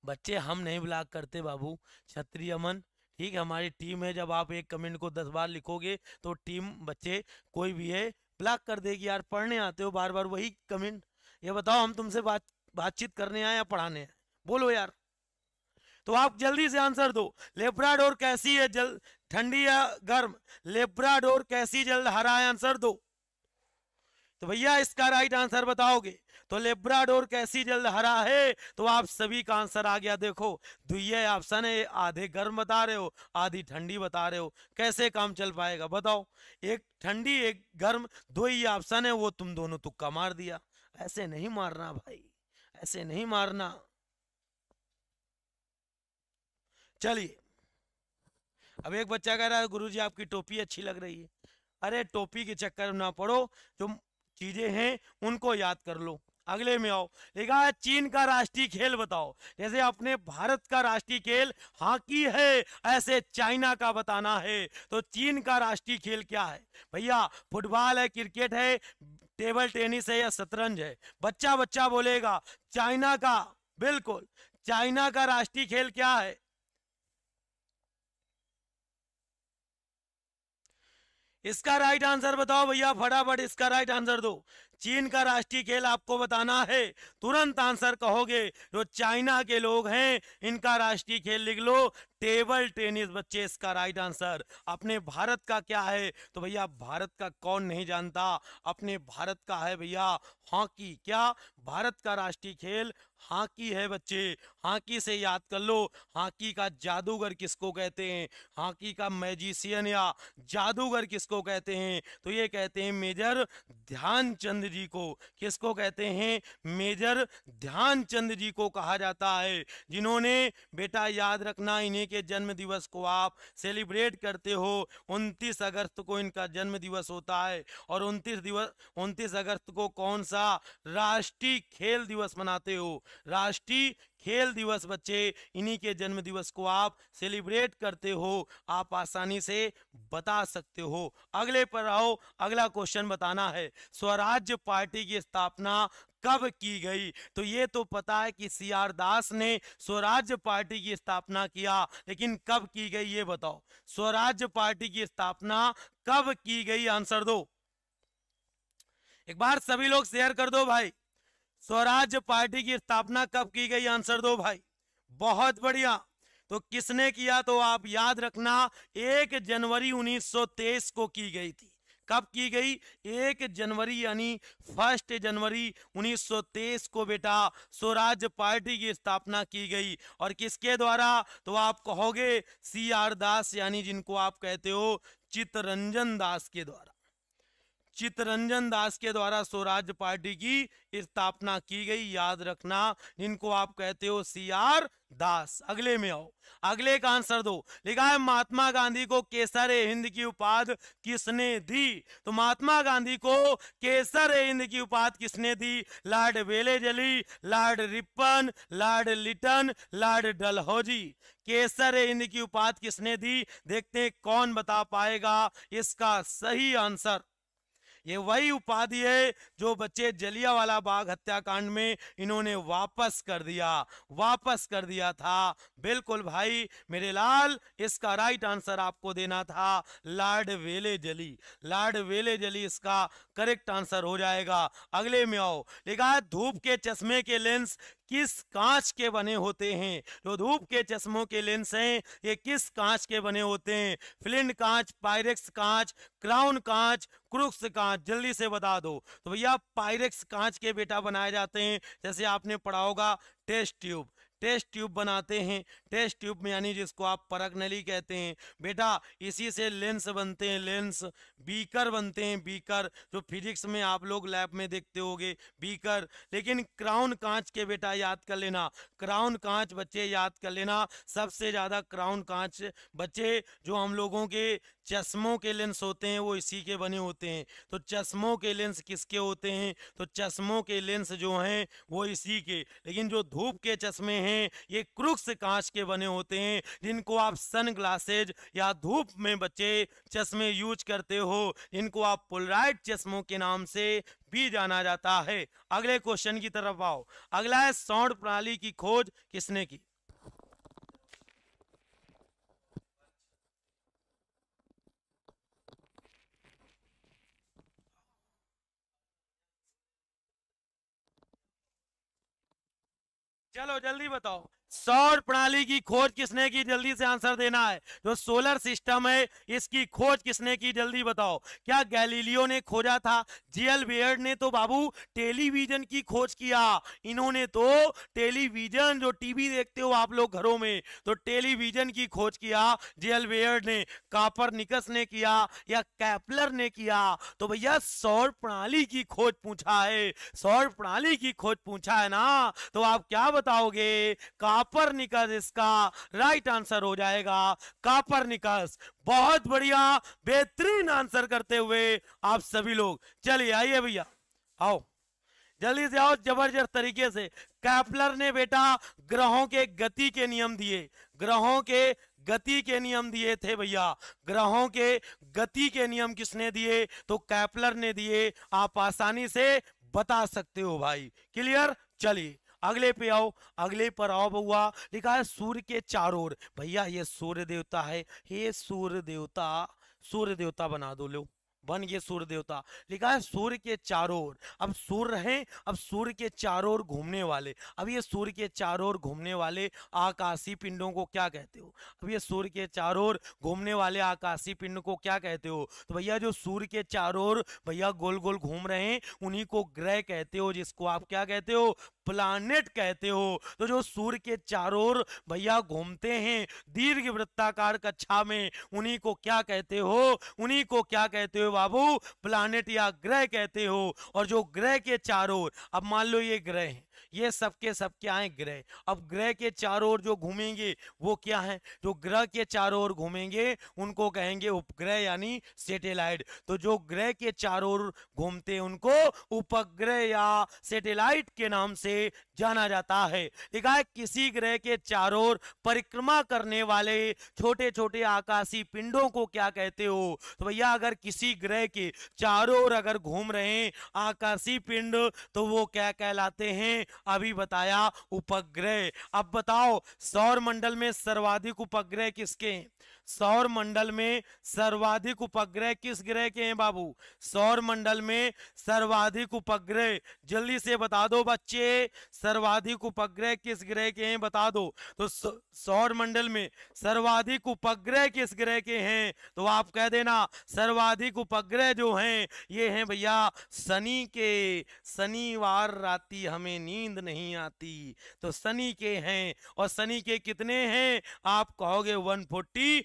बच्चे हम नहीं ब्लॉक करते बाबू क्षत्रिय अमन ठीक है हमारी टीम है जब आप एक कमेंट को दस बार लिखोगे तो टीम बच्चे कोई भी है ब्लॉक कर देगी यार पढ़ने आते हो बार बार वही कमेंट ये बताओ हम तुमसे बात बातचीत करने आए या पढ़ाने हैं बोलो यार तो आप जल्दी से आंसर दो डोर कैसी है जल ठंडी या गर्म डोर कैसी जल्द हरा है आंसर दो तो भैया इसका राइट आंसर बताओगे तो लेब्राडोर कैसी जल्द हरा है तो आप सभी का आंसर आ गया देखो दुए ऑप्शन है आधे गर्म बता रहे हो आधी ठंडी बता रहे हो कैसे काम चल पाएगा बताओ एक ठंडी एक गर्म दो ही ऑप्शन है वो तुम दोनों तुक्का मार दिया ऐसे नहीं मारना भाई ऐसे नहीं मारना चलिए अब एक बच्चा कह रहा है गुरुजी आपकी टोपी अच्छी लग रही है अरे टोपी के चक्कर ना पड़ो जो चीजें हैं उनको याद कर लो अगले में आओ देखा चीन का राष्ट्रीय खेल बताओ जैसे अपने भारत का राष्ट्रीय खेल हॉकी है ऐसे चाइना का बताना है तो चीन का राष्ट्रीय खेल क्या है भैया फुटबॉल है क्रिकेट है टेबल टेनिस है या शतरंज है बच्चा बच्चा बोलेगा चाइना का बिल्कुल चाइना का राष्ट्रीय खेल क्या है इसका राइट आंसर बताओ भैया फटाफट इसका राइट आंसर दो चीन का राष्ट्रीय खेल आपको बताना है तुरंत आंसर कहोगे जो चाइना के लोग हैं इनका राष्ट्रीय खेल लिख लो टेबल टेनिस बच्चे इसका राइट आंसर अपने भारत का क्या है तो भैया भारत का कौन नहीं जानता अपने भारत का है भैया हॉकी क्या भारत का राष्ट्रीय खेल हाकी है बच्चे हाकी से याद कर लो हाकी का जादूगर किसको कहते हैं हाकी का मैजिशियन या जादूगर किसको कहते हैं तो ये कहते हैं मेजर ध्यानचंद जी को किसको कहते हैं मेजर ध्यानचंद जी को कहा जाता है जिन्होंने बेटा याद रखना इन्हीं के जन्म दिवस को आप सेलिब्रेट करते हो 29 अगस्त को इनका जन्म दिवस होता है और 29 दिवस 29 अगस्त को कौन सा राष्ट्रीय खेल दिवस मनाते हो राष्ट्रीय खेल दिवस बच्चे इन्हीं के जन्म दिवस को आप सेलिब्रेट करते हो आप आसानी से बता सकते हो अगले पर आओ अगला क्वेश्चन बताना है स्वराज्य पार्टी की स्थापना कब की गई तो ये तो पता है कि सी आर दास ने स्वराज्य पार्टी की स्थापना किया लेकिन कब की गई ये बताओ स्वराज्य पार्टी की स्थापना कब की गई आंसर दो एक बार सभी लोग शेयर कर दो भाई स्वराज पार्टी की स्थापना कब की गई आंसर दो भाई बहुत बढ़िया तो किसने किया तो आप याद रखना एक जनवरी 1923 को की गई थी कब की गई एक जनवरी यानी फर्स्ट जनवरी 1923 को बेटा स्वराज पार्टी की स्थापना की गई और किसके द्वारा तो आप कहोगे सी आर दास यानी जिनको आप कहते हो चितरंजन दास के द्वारा चितरंजन दास के द्वारा स्वराज पार्टी की स्थापना की गई याद रखना इनको आप कहते हो सी आर दास अगले में आओ अगले का आंसर दो लिखा है महात्मा गांधी को केसर हिंद की उपाध किसने दी तो महात्मा गांधी को केसर हिंद की उपाध किसने दी लॉर्ड जली Lord Ripon Lord Lytton Lord Dalhousie Kaiser Hind की उपाध किसने दी देखते कौन बता पाएगा इसका सही आंसर ये वही उपाधि है जो बच्चे जलियावाला बाग हत्याकांड में इन्होंने वापस कर दिया वापस कर दिया था बिल्कुल भाई मेरे लाल इसका राइट आंसर आपको देना था लार्ड वेले जली लार्ड वेले जली इसका करेक्ट आंसर हो जाएगा अगले में आओ लिखा है धूप के चश्मे के लेंस किस कांच के बने होते हैं जो धूप के चश्मों के लेंस हैं ये किस कांच के बने होते हैं फ्लिंट कांच पायरेक्स कांच क्राउन कांच क्रुक्स कांच जल्दी से बता दो तो भैया पायरेक्स कांच के बेटा बनाए जाते हैं जैसे आपने पढ़ा होगा टेस्ट ट्यूब टेस्ट ट्यूब बनाते हैं टेस्ट ट्यूब में यानी जिसको आप परक नली कहते हैं बेटा इसी से लेंस बनते हैं लेंस बीकर बनते हैं बीकर जो फिजिक्स में आप लोग लैब में देखते होगे बीकर लेकिन क्राउन कांच के बेटा याद कर लेना क्राउन कांच बच्चे याद कर लेना सबसे ज़्यादा क्राउन कांच बच्चे जो हम लोगों के चश्मों के लेंस होते हैं वो इसी के बने होते हैं तो चश्मों के लेंस किसके होते हैं तो चश्मों के लेंस जो हैं वो इसी के लेकिन जो धूप के चश्मे हैं ये क्रुक्स कांच के बने होते हैं जिनको आप सन ग्लासेज या धूप में बच्चे चश्मे यूज करते हो इनको आप पोलराइट चश्मों के नाम से भी जाना जाता है अगले क्वेश्चन की तरफ आओ अगला है सौंड प्रणाली की खोज किसने की चलो जल्दी बताओ सौर प्रणाली की खोज किसने की जल्दी से आंसर देना है जो सोलर सिस्टम है इसकी खोज किसने की जल्दी बताओ क्या गैलीलियो ने खोजा था जीएल बेयर्ड ने तो बाबू टेलीविजन की खोज किया इन्होंने तो टेलीविजन जो टीवी देखते हो आप लोग घरों में तो टेलीविजन की खोज किया जीएल बेयर्ड ने कापर निकस ने किया या कैपलर ने किया तो भैया सौर प्रणाली की खोज पूछा है सौर प्रणाली की खोज पूछा है ना तो आप क्या बताओगे काप कापर निकस इसका राइट आंसर हो जाएगा कापर निकस बहुत बढ़िया बेहतरीन आंसर करते हुए आप सभी लोग चलिए आइए भैया आओ जल्दी से आओ जबरदस्त तरीके से कैपलर ने बेटा ग्रहों के गति के नियम दिए ग्रहों के गति के नियम दिए थे भैया ग्रहों के गति के नियम किसने दिए तो कैपलर ने दिए आप आसानी से बता सकते हो भाई क्लियर चलिए अगले पे आओ अगले पर आओ बउआ लिखा है सूर्य के चारों ओर भैया ये सूर्य देवता है हे सूर्य देवता सूर्य देवता बना दो लो बन गए सूर्य देवता लिखा है सूर्य के चारों ओर अब सूर्य हैं अब सूर्य के चारों ओर घूमने वाले अब ये सूर्य के चारों ओर घूमने वाले आकाशीय पिंडों को क्या कहते हो अब ये सूर्य के चारों ओर घूमने वाले आकाशीय पिंड को क्या कहते हो तो भैया जो सूर्य के चारों ओर भैया गोल गोल घूम रहे हैं उन्हीं को ग्रह कहते हो जिसको आप क्या कहते हो प्लानेट कहते हो तो जो सूर्य के चारों ओर भैया घूमते हैं दीर्घ वृत्ताकार कक्षा में उन्हीं को क्या कहते हो उन्हीं को क्या कहते हो बाबू प्लानेट या ग्रह कहते हो और जो ग्रह के चारों ओर अब मान लो ये ग्रह है ये सबके के सब क्या है ग्रह अब ग्रह के चारों ओर जो घूमेंगे वो क्या है जो ग्रह के चारों ओर घूमेंगे उनको कहेंगे उपग्रह यानी सेटेलाइट तो जो ग्रह के चारों ओर घूमते उनको उपग्रह या सेटेलाइट के नाम से जाना जाता है लिखा है किसी ग्रह के चारों ओर परिक्रमा करने वाले छोटे छोटे आकाशीय पिंडों को क्या कहते हो तो भैया अगर किसी ग्रह के चारों ओर अगर घूम रहे आकाशीय पिंड तो वो क्या कहलाते हैं अभी बताया उपग्रह अब बताओ सौर मंडल में सर्वाधिक उपग्रह किसके हैं सौर मंडल में सर्वाधिक उपग्रह किस ग्रह के हैं बाबू सौर मंडल में सर्वाधिक उपग्रह जल्दी से बता दो बच्चे सर्वाधिक उपग्रह किस ग्रह के हैं बता दो तो सौर मंडल में सर्वाधिक उपग्रह किस ग्रह के हैं तो आप कह देना सर्वाधिक उपग्रह जो हैं ये हैं भैया शनि के शनिवार रात हमें नींद नहीं आती तो शनि के हैं और शनि के कितने हैं आप कहोगे 140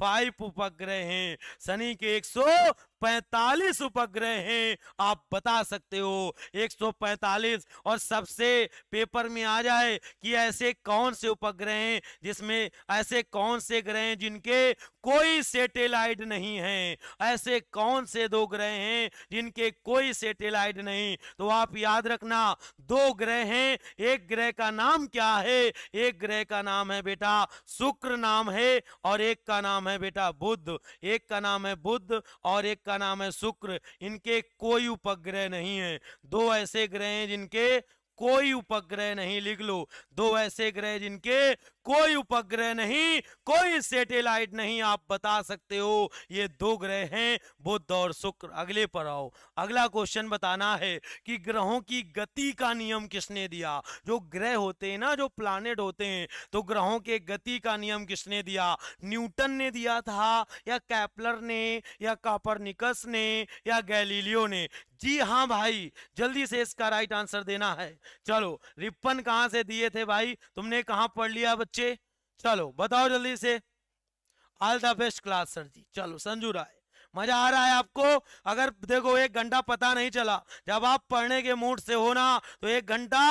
फाइव उपग्रह हैं शनि के 145 उपग्रह हैं आप बता सकते हो 145 और सबसे पेपर में आ जाए कि ऐसे कौन से उपग्रह हैं जिसमें ऐसे कौन से ग्रह हैं जिनके कोई सेटेलाइट नहीं है ऐसे कौन से दो ग्रह हैं जिनके कोई सेटेलाइट नहीं तो आप याद रखना दो ग्रह हैं एक ग्रह का नाम क्या है एक ग्रह का नाम है बेटा शुक्र नाम है और एक का नाम नाम है बेटा बुद्ध एक का नाम है बुद्ध और एक का नाम है शुक्र इनके कोई उपग्रह नहीं है दो ऐसे ग्रह हैं जिनके कोई उपग्रह नहीं लिख लो दो ऐसे ग्रह जिनके कोई उपग्रह नहीं कोई सैटेलाइट नहीं आप बता सकते हो ये दो ग्रह हैं बुध और शुक्र अगले पर आओ अगला क्वेश्चन बताना है कि ग्रहों की गति का नियम किसने दिया जो ग्रह होते हैं ना जो प्लानिट होते हैं तो ग्रहों के गति का नियम किसने दिया न्यूटन ने दिया था या कैपलर ने या कापरनिकस ने या गैलीलियो ने जी हाँ भाई जल्दी से इसका राइट आंसर देना है चलो रिपन कहा से दिए थे भाई तुमने कहा पढ़ लिया बच्चे चलो बताओ जल्दी से all the best class sir ji चलो संजू राय मजा आ रहा है आपको अगर देखो एक घंटा पता नहीं चला जब आप पढ़ने के मूड से हो ना तो एक घंटा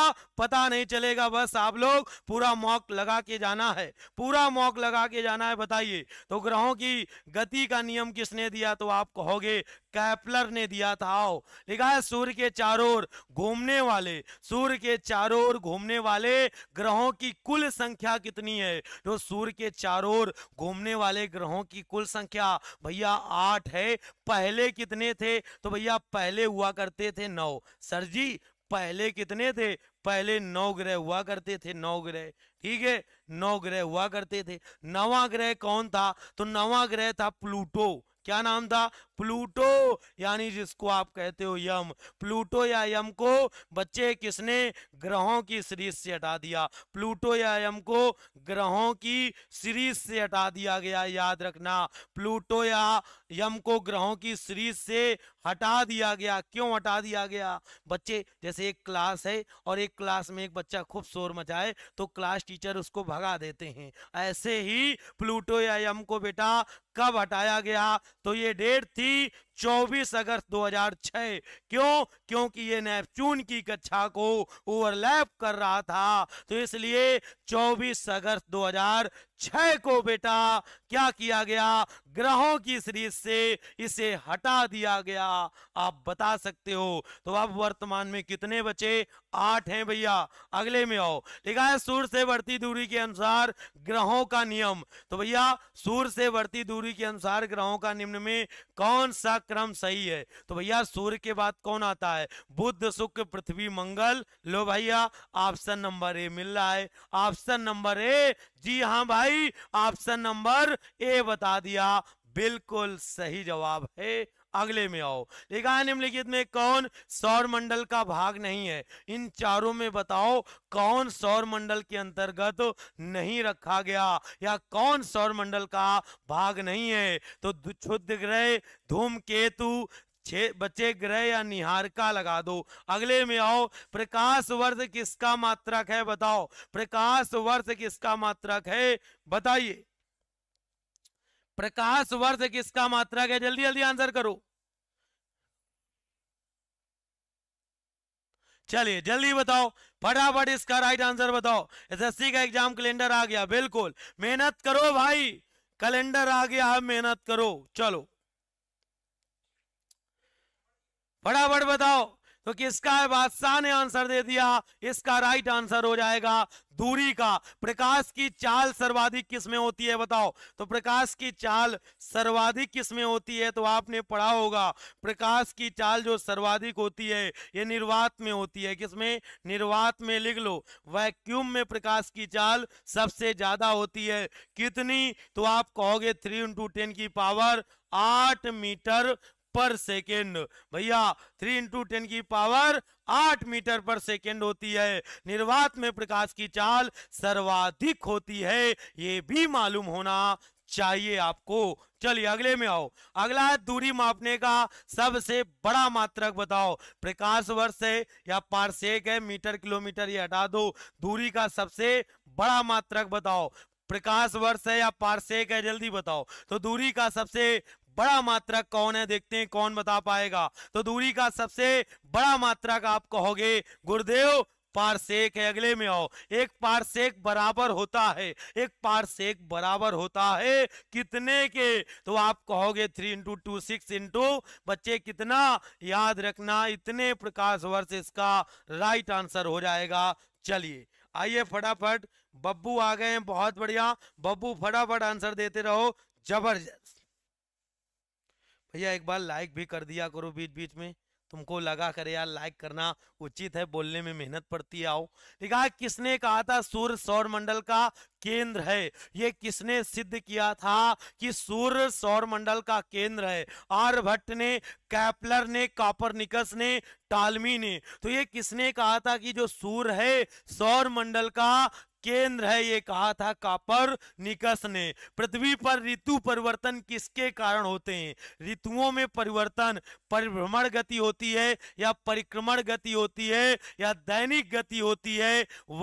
पता नहीं चलेगा बस आप लोग पूरा मॉक लगा के जाना है पूरा मॉक लगा के जाना है बताइए तो ग्रहों की गति का नियम किसने दिया तो आप कहोगे कैपलर ने दिया था आओ लिखा है सूर्य के चारों ओर घूमने वाले सूर्य के चारों ओर घूमने वाले ग्रहों की कुल संख्या कितनी है तो सूर्य के चारों ओर घूमने वाले ग्रहों की कुल संख्या भैया आठ है पहले कितने थे तो भैया पहले हुआ करते थे नौ सर जी पहले कितने थे पहले नौ ग्रह हुआ करते थे नौ ग्रह ठीक है नौ ग्रह हुआ करते थे नवा ग्रह कौन था तो नवा ग्रह था प्लूटो क्या नाम था प्लूटो यानी जिसको आप कहते हो यम प्लूटो या यम को बच्चे किसने ग्रहों की सीरीज से हटा दिया प्लूटो या यम को ग्रहों की सीरीज से हटा दिया गया याद रखना प्लूटो या यम को ग्रहों की सीरीज से हटा दिया गया क्यों हटा दिया गया बच्चे जैसे एक क्लास है और एक क्लास में एक बच्चा खूब शोर मचाए तो क्लास टीचर उसको भगा देते हैं ऐसे ही प्लूटो या यम को बेटा कब हटाया गया तो ये डेट थी थी 24 अगस्त 2006 क्यों क्योंकि ये नेपच्यून की कक्षा को ओवरलैप कर रहा था तो इसलिए 24 अगस्त 2006 को बेटा क्या किया गया ग्रहों की सीरीज से इसे हटा दिया गया आप बता सकते हो तो अब वर्तमान में कितने बचे आठ हैं भैया अगले में आओ लिखा है सूर्य से बढ़ती दूरी के अनुसार ग्रहों का नियम तो भैया सूर्य से बढ़ती दूरी के अनुसार ग्रहों का निम्न में कौन सा क्रम सही है तो भैया सूर्य के बाद कौन आता है बुद्ध शुक्र पृथ्वी मंगल लो भैया ऑप्शन नंबर ए मिल रहा है ऑप्शन नंबर ए जी हाँ भाई ऑप्शन नंबर ए बता दिया बिल्कुल सही जवाब है अगले में आओ लिखा है निम्नलिखित में कौन सौर मंडल का भाग नहीं है इन चारों में बताओ कौन सौर मंडल के अंतर्गत नहीं रखा गया या कौन सौर मंडल का भाग नहीं है तो क्षुद्ध ग्रह धूम केतु छे बच्चे ग्रह या निहारका लगा दो अगले में आओ प्रकाश वर्ष किसका मात्रक है बताओ प्रकाश वर्ष किसका मात्रक है बताइए प्रकाश वर्ष किसका मात्रक है जल्दी जल्दी आंसर करो चलिए जल्दी बताओ फटाफट इसका राइट आंसर बताओ एसएससी का एग्जाम कैलेंडर आ गया बिल्कुल मेहनत करो भाई कैलेंडर आ गया हम मेहनत करो चलो फटाफट बताओ तो किसका है बादशाह ने आंसर दे दिया इसका राइट आंसर हो जाएगा दूरी का प्रकाश की चाल सर्वाधिक किस में होती है बताओ तो प्रकाश की चाल सर्वाधिक किस में होती है तो आपने पढ़ा होगा प्रकाश की चाल जो सर्वाधिक होती है ये निर्वात में होती है किसमें निर्वात में लिख लो वैक्यूम में प्रकाश की चाल सबसे ज्यादा होती है कितनी तो आप कहोगे थ्री इंटू टेन की पावर आठ मीटर पर सेकेंड भैया थ्री इंटू टेन की पावर आठ मीटर पर सेकेंड होती है निर्वात में प्रकाश की चाल सर्वाधिक होती है ये भी मालूम होना चाहिए आपको चलिए अगले में आओ अगला है दूरी मापने का सबसे बड़ा मात्रक बताओ प्रकाश वर्ष है या पार्सेक है मीटर किलोमीटर ये हटा दो दूरी का सबसे बड़ा मात्रक बताओ प्रकाश वर्ष है या पार्सेक है जल्दी बताओ तो दूरी का सबसे बड़ा मात्रक कौन है देखते हैं कौन बता पाएगा तो दूरी का सबसे बड़ा मात्रक आप कहोगे गुरुदेव पारसेक है अगले में आओ एक पारसेक बराबर होता है एक पारसेक बराबर होता है कितने के तो आप कहोगे three into two six into बच्चे कितना याद रखना इतने प्रकाश वर्ष इसका राइट आंसर हो जाएगा चलिए आइए फटाफट बब्बू आ गए हैं बहुत बढ़िया बब्बू फटाफट आंसर देते रहो जबरदस्त भैया एक बार लाइक भी कर दिया करो बीच बीच में तुमको लगा करे यार लाइक करना उचित है बोलने में मेहनत पड़ती है आओ ठीक है हाँ, किसने कहा था सूर्य सौर मंडल का केंद्र है ये किसने सिद्ध किया था कि सूर्य सौर मंडल का केंद्र है आर्यभट्ट ने कैपलर ने निकस ने टालमी ने तो ये किसने कहा था कि जो सूर्य है सौर मंडल का केंद्र है ये कहा था कापर निकस ने पृथ्वी पर ऋतु परिवर्तन किसके कारण होते हैं ऋतुओं में परिवर्तन परिभ्रमण गति होती है या परिक्रमण गति होती है या दैनिक गति होती है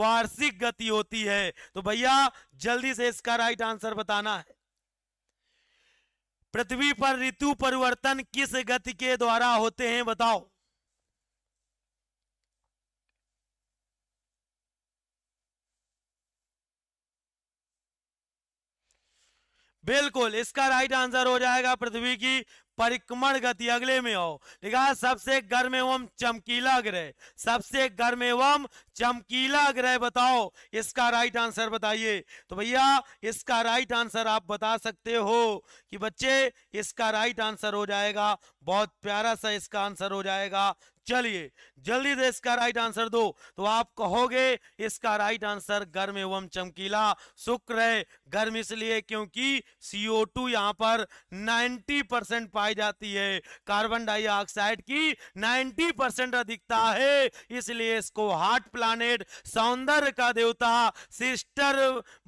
वार्षिक गति होती है तो भैया जल्दी से इसका राइट आंसर बताना है पृथ्वी पर ऋतु परिवर्तन किस गति के द्वारा होते हैं बताओ बिल्कुल इसका राइट आंसर हो जाएगा पृथ्वी की परिक्रमण गति अगले में आओ ठीक है सबसे गर्म एवं चमकीला ग्रह सबसे गर्म एवं चमकीला ग्रह बताओ इसका राइट आंसर बताइए तो भैया इसका राइट आंसर आप बता सकते हो कि बच्चे इसका राइट आंसर हो जाएगा बहुत प्यारा सा इसका आंसर हो जाएगा चलिए जल्दी से इसका राइट आंसर दो तो आप कहोगे इसका राइट आंसर गर्म एवं चमकीला शुक्र है गर्म इसलिए क्योंकि CO2 टू यहां पर 90 परसेंट पाई जाती है कार्बन डाइऑक्साइड की 90 परसेंट अधिकता है इसलिए इसको हार्ट प्लानेट सौंदर्य का देवता सिस्टर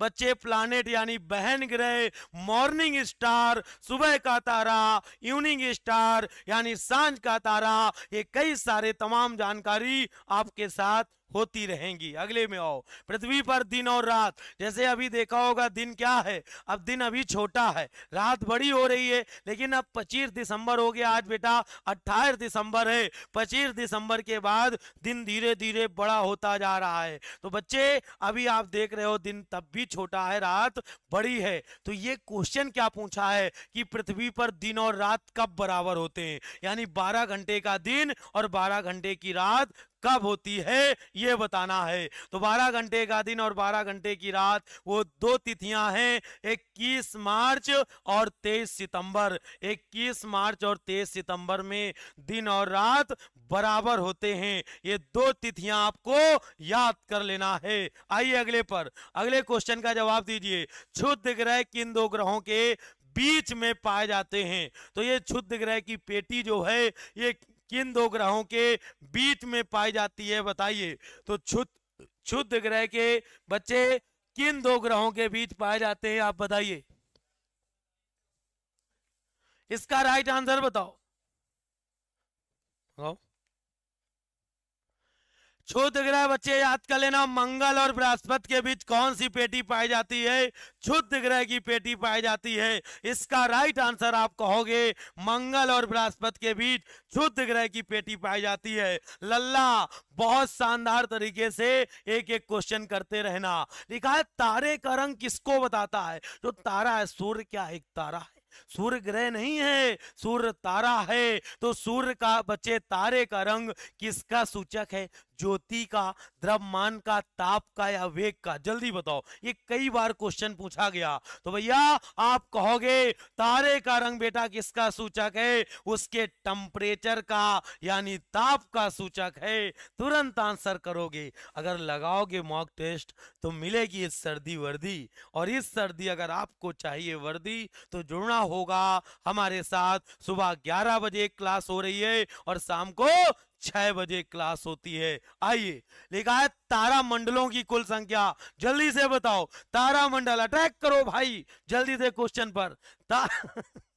बच्चे प्लानिट यानी बहन ग्रह मॉर्निंग स्टार सुबह का तारा इवनिंग स्टार यानी सांझ का तारा ये कई सारे तमाम जानकारी आपके साथ होती रहेंगी अगले में आओ पृथ्वी पर दिन और रात जैसे अभी देखा होगा दिन क्या है अब दिन अभी छोटा है रात बड़ी हो रही है लेकिन अब पच्चीस दिसंबर हो गया आज बेटा अट्ठाईस दिसंबर है पच्चीस दिसंबर के बाद दिन धीरे धीरे बड़ा होता जा रहा है तो बच्चे अभी आप देख रहे हो दिन तब भी छोटा है रात बड़ी है तो ये क्वेश्चन क्या पूछा है कि पृथ्वी पर दिन और रात कब बराबर होते हैं यानी बारह घंटे का दिन और बारह घंटे की रात कब होती है ये बताना है तो बारह घंटे का दिन और बारह घंटे की रात वो दो तिथियां हैं इक्कीस मार्च और तेईस सितंबर इक्कीस मार्च और तेईस सितंबर में दिन और रात बराबर होते हैं ये दो तिथियां आपको याद कर लेना है आइए अगले पर अगले क्वेश्चन का जवाब दीजिए क्षुद्ध ग्रह किन दो ग्रहों के बीच में पाए जाते हैं तो ये क्षुद्ध ग्रह की पेटी जो है ये किन दो ग्रहों के बीच में पाई जाती है बताइए तो क्षुद्र ग्रह के बच्चे किन दो ग्रहों के बीच पाए जाते हैं आप बताइए इसका राइट आंसर बताओ छूत ग्रह बच्चे याद कर लेना मंगल और बृहस्पति के बीच कौन सी पेटी पाई जाती है क्षुद्ध ग्रह की पेटी पाई जाती है इसका राइट आंसर आप कहोगे मंगल और बृहस्पति के बीच क्षुद्ध ग्रह की पेटी पाई जाती है लल्ला बहुत शानदार तरीके से एक एक क्वेश्चन करते रहना लिखा है तारे का रंग किसको बताता है जो तारा है सूर्य क्या एक तारा है सूर्य ग्रह नहीं है सूर्य तारा है तो सूर्य का बच्चे तारे का रंग किसका सूचक है ज्योति का द्रव्यमान का ताप का या वेग का जल्दी बताओ ये कई बार क्वेश्चन पूछा गया तो भैया आप कहोगे तारे का रंग बेटा किसका सूचक है उसके टेम्परेचर का यानी ताप का सूचक है तुरंत आंसर करोगे अगर लगाओगे मॉक टेस्ट तो मिलेगी इस सर्दी वर्दी और इस सर्दी अगर आपको चाहिए वर्दी तो जुड़ना होगा हमारे साथ सुबह ग्यारह बजे क्लास हो रही है और शाम को छह बजे क्लास होती है आइए लिखा है तारामंडलों की कुल संख्या जल्दी से बताओ तारामंडल अटैक करो भाई जल्दी से क्वेश्चन पर तारा [laughs]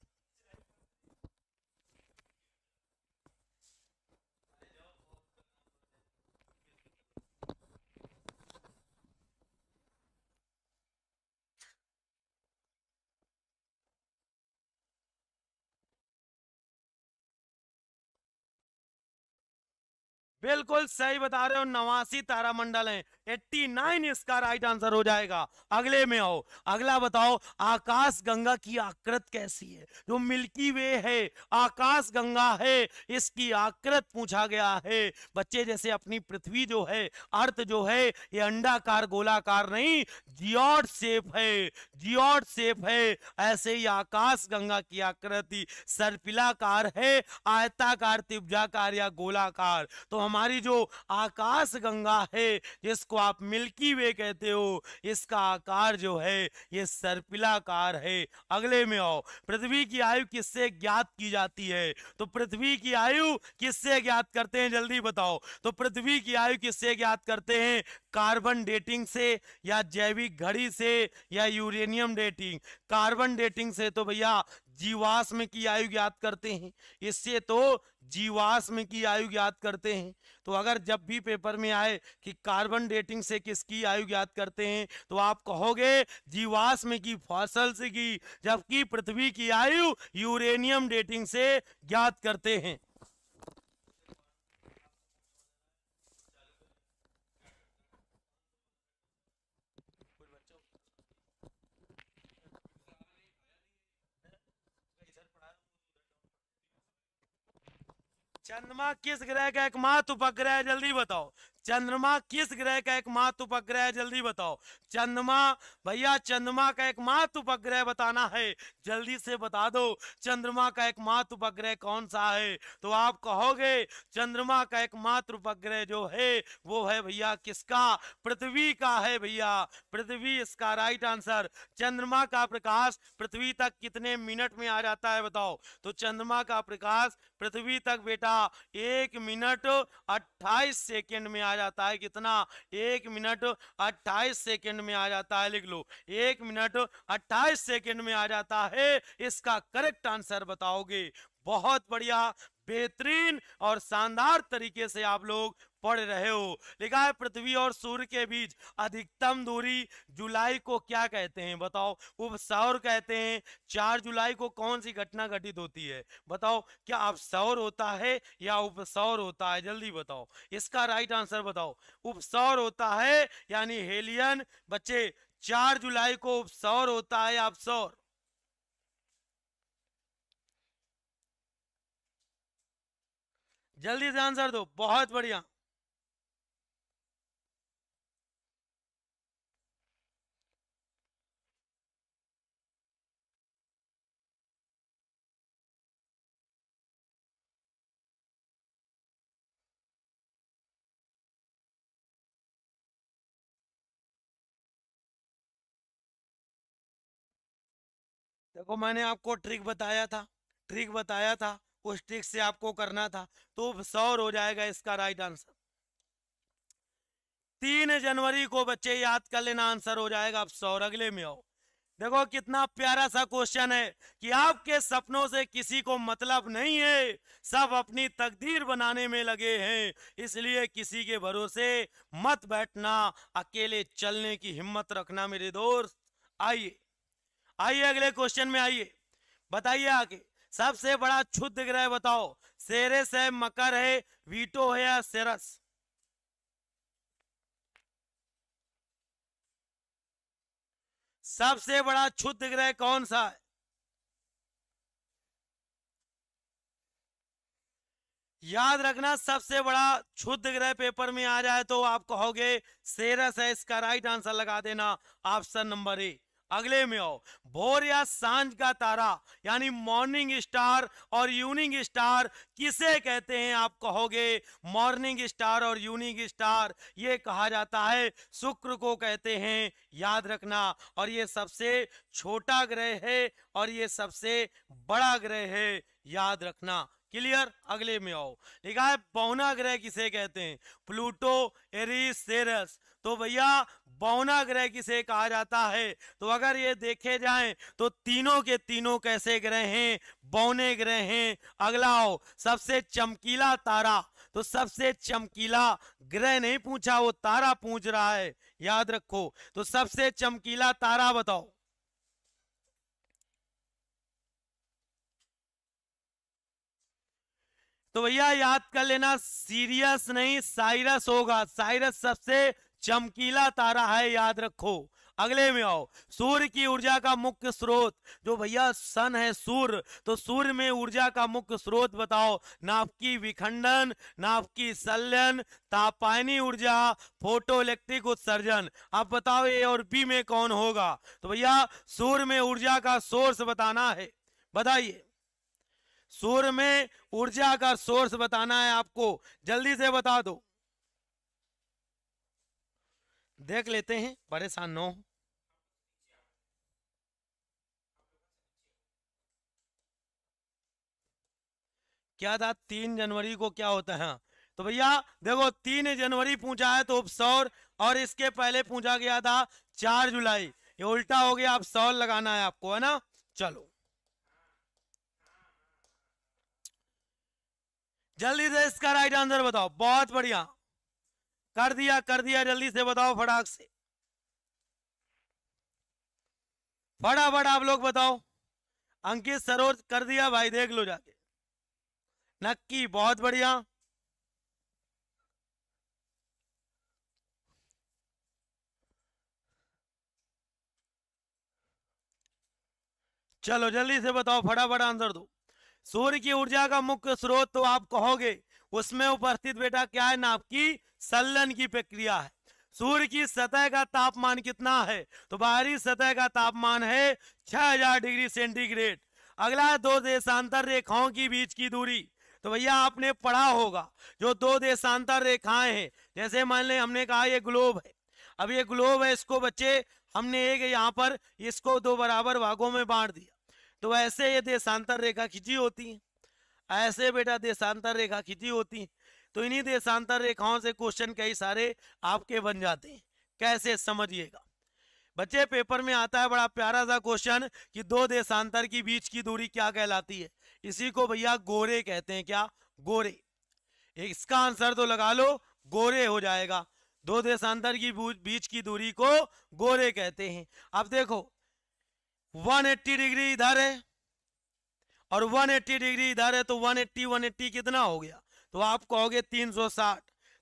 बिल्कुल सही बता रहे हो नवासी तारामंडल हैं 89 इसका राइट आंसर हो जाएगा अगले में आओ अगला बताओ आकाश गंगा की आकृत कैसी है जो मिल्की वे है आकाश गंगा है इसकी आकृत पूछा गया है बच्चे जैसे अपनी पृथ्वी जो है अर्थ जो है ये अंडाकार गोलाकार नहीं जियोड सेफ है जियोड सेफ है ऐसे ही आकाश गंगा की आकृति सर्पिलाकार है आयताकार तिब्जाकार या गोलाकार तो हमारी जो आकाश गंगा है जिसको जिसको आप मिल्की वे कहते हो इसका आकार जो है ये सर्पिलाकार है अगले में आओ पृथ्वी की आयु किससे ज्ञात की जाती है तो पृथ्वी की आयु किससे ज्ञात करते हैं जल्दी बताओ तो पृथ्वी की आयु किससे ज्ञात करते हैं कार्बन डेटिंग से या जैविक घड़ी से या यूरेनियम डेटिंग कार्बन डेटिंग से तो भैया जीवाश्म की आयु ज्ञात करते हैं इससे तो जीवाश्म की आयु ज्ञात करते हैं तो अगर जब भी पेपर में आए कि कार्बन डेटिंग से किसकी आयु ज्ञात करते हैं तो आप कहोगे जीवाश्म की फॉसल्स की जबकि पृथ्वी की आयु यूरेनियम डेटिंग से ज्ञात करते हैं चंद्रमा किस ग्रह का एकमात्र उपग्रह है जल्दी बताओ चंद्रमा किस ग्रह का एक मात उपग्रह है जल्दी बताओ चंद्रमा भैया चंद्रमा का एकमात्र उपग्रह बताना है जल्दी से बता दो चंद्रमा का एकमात्र उपग्रह कौन सा है तो आप कहोगे चंद्रमा का एकमात्र उपग्रह जो है वो है भैया किसका पृथ्वी का है भैया पृथ्वी इसका राइट आंसर चंद्रमा का प्रकाश पृथ्वी तक कितने मिनट में आ जाता है बताओ तो चंद्रमा का प्रकाश पृथ्वी तक बेटा एक मिनट अट्ठाईस सेकेंड में आ जाता है कितना एक मिनट अट्ठाईस सेकेंड में आ जाता है लिख लो एक मिनट अट्ठाईस सेकेंड में आ जाता है इसका करेक्ट आंसर बताओगे बहुत बढ़िया बेहतरीन और शानदार तरीके से आप लोग पढ़ रहे हो लिखा है पृथ्वी और सूर्य के बीच अधिकतम दूरी जुलाई को क्या कहते हैं बताओ उपसौर कहते हैं चार जुलाई को कौन सी घटना घटित होती है बताओ क्या सौर होता है या उपसौर होता है जल्दी बताओ इसका राइट आंसर बताओ उपसौर होता है यानी हेलियन बच्चे चार जुलाई को उपसौर होता है सौर जल्दी से आंसर दो बहुत बढ़िया देखो मैंने आपको ट्रिक बताया था ट्रिक बताया था उस ट्रिक से आपको करना था तो सौर हो जाएगा इसका राइट आंसर तीन जनवरी को बच्चे याद कर लेना आंसर हो जाएगा आप सौर अगले में आओ देखो कितना प्यारा सा क्वेश्चन है कि आपके सपनों से किसी को मतलब नहीं है सब अपनी तकदीर बनाने में लगे हैं इसलिए किसी के भरोसे मत बैठना अकेले चलने की हिम्मत रखना मेरे दोस्त आइए आइए अगले क्वेश्चन में आइए बताइए आगे सबसे बड़ा क्षुद्र ग्रह बताओ सेरेस है मकर है वीटो है या सेरस सबसे बड़ा क्षुद्र ग्रह कौन सा है याद रखना सबसे बड़ा क्षुद्ध ग्रह पेपर में आ जाए तो आप कहोगे सेरस है इसका राइट आंसर लगा देना ऑप्शन नंबर एक अगले में आओ भोर या सांझ का तारा यानी मॉर्निंग स्टार और यूनिंग स्टार किसे कहते हैं आप कहोगे मॉर्निंग स्टार और यूनिंग स्टार ये कहा जाता है शुक्र को कहते हैं याद रखना और ये सबसे छोटा ग्रह है और ये सबसे बड़ा ग्रह है याद रखना क्लियर अगले में आओ लिखा है पौना ग्रह किसे कहते हैं प्लूटो एरिस सेरस तो भैया बौना ग्रह किसे कहा जाता है तो अगर ये देखे जाएं तो तीनों के तीनों कैसे ग्रह हैं बौने ग्रह हैं अगला हो सबसे चमकीला तारा तो सबसे चमकीला ग्रह नहीं पूछा वो तारा पूछ रहा है याद रखो तो सबसे चमकीला तारा बताओ तो भैया याद कर लेना सीरियस नहीं साइरस होगा साइरस सबसे चमकीला तारा है याद रखो अगले में आओ सूर्य की ऊर्जा का मुख्य स्रोत जो भैया सन है सूर्य तो सूर्य में ऊर्जा का मुख्य स्रोत बताओ नाभिकीय विखंडन नाभिकीय संलयन तापायनी ऊर्जा फोटो इलेक्ट्रिक उत्सर्जन अब बताओ ए और बी में कौन होगा तो भैया सूर्य में ऊर्जा का सोर्स बताना है बताइए सूर्य में ऊर्जा का सोर्स बताना है आपको जल्दी से बता दो देख लेते हैं परेशान न हो क्या था तीन जनवरी को क्या होता है तो भैया देखो तीन जनवरी पूछा है तो उपसौर और इसके पहले पूछा गया था चार जुलाई ये उल्टा हो गया आप सौर लगाना है आपको है ना चलो जल्दी से इसका राइट आंसर बताओ बहुत बढ़िया कर दिया कर दिया जल्दी से बताओ फटाक से फटाफट आप लोग बताओ अंकित सरोज कर दिया भाई देख लो जाके नक्की बहुत बढ़िया चलो जल्दी से बताओ फटाफट आंसर दो सूर्य की ऊर्जा का मुख्य स्रोत तो आप कहोगे उसमें उपस्थित बेटा क्या है नाप की सलन की प्रक्रिया है सूर्य की सतह का तापमान कितना है तो बाहरी सतह का तापमान है 6000 डिग्री सेंटीग्रेड अगला दो देशांतर रेखाओं की बीच की दूरी तो भैया आपने पढ़ा होगा जो दो देशांतर रेखाएं हैं जैसे मान ले हमने कहा ये ग्लोब है अब ये ग्लोब है इसको बच्चे हमने एक यहाँ पर इसको दो बराबर भागों में बांट दिया तो ऐसे ये देशांतर रेखा खिंची होती है ऐसे बेटा देशांतर रेखा खिंची होती है तो इन्हीं देशांतर रेखाओं से क्वेश्चन कई सारे आपके बन जाते हैं कैसे समझिएगा बच्चे पेपर में आता है बड़ा प्यारा सा क्वेश्चन कि दो देशांतर की बीच की दूरी क्या कहलाती है इसी को भैया गोरे कहते हैं क्या गोरे इसका आंसर तो लगा लो गोरे हो जाएगा दो देशांतर की बीच की दूरी को गोरे कहते हैं अब देखो 180 डिग्री इधर है और 180 डिग्री इधर है तो 180 180 कितना हो गया तो आप कहोगे 360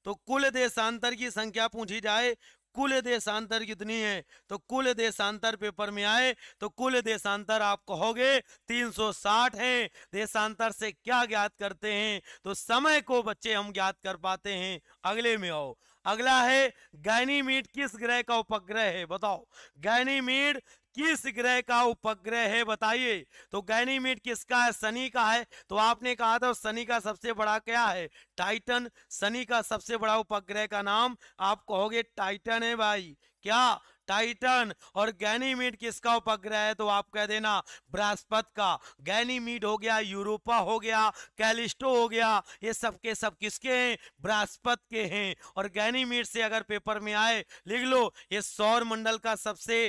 तो कुल देशांतर की संख्या पूछी जाए कुल देशांतर कितनी है तो कुल देशांतर पेपर में आए तो कुल देशांतर आप कहोगे 360 है देशांतर से क्या ज्ञात करते हैं तो समय को बच्चे हम ज्ञात कर पाते हैं अगले में आओ अगला है गैनीमीड किस ग्रह का उपग्रह है बताओ गैनीमीड किस ग्रह का उपग्रह है बताइए तो गैनीमेट किसका है शनि का है तो आपने कहा था शनि का सबसे बड़ा क्या है टाइटन शनि का सबसे बड़ा उपग्रह का नाम आप कहोगे टाइटन है भाई क्या टाइटन और गैनीमीड किसका उपग्रह है तो आप कह देना बृहस्पत का गैनीमीड हो गया यूरोपा हो गया कैलिस्टो हो गया ये सब के सब किसके हैं बृहस्पत के हैं और गैनीमीड से अगर पेपर में आए लिख लो ये सौर मंडल का सबसे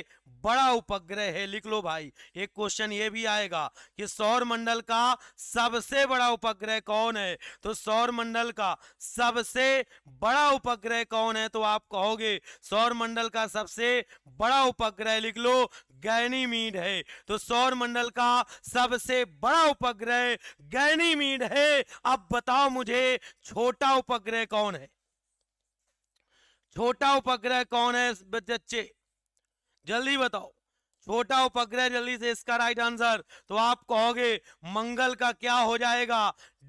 बड़ा उपग्रह है लिख लो भाई एक क्वेश्चन ये भी आएगा कि सौर मंडल का सबसे बड़ा उपग्रह कौन है तो सौर मंडल का सबसे बड़ा उपग्रह कौन है तो आप कहोगे सौर मंडल का सबसे बड़ा उपग्रह लिख लो गैनीमीड है तो सौर मंडल का सबसे बड़ा उपग्रह गैनीमीड है अब बताओ मुझे छोटा उपग्रह कौन है छोटा उपग्रह कौन है बच्चे जल्दी बताओ छोटा उपग्रह जल्दी से इसका राइट आंसर तो आप कहोगे मंगल का क्या हो जाएगा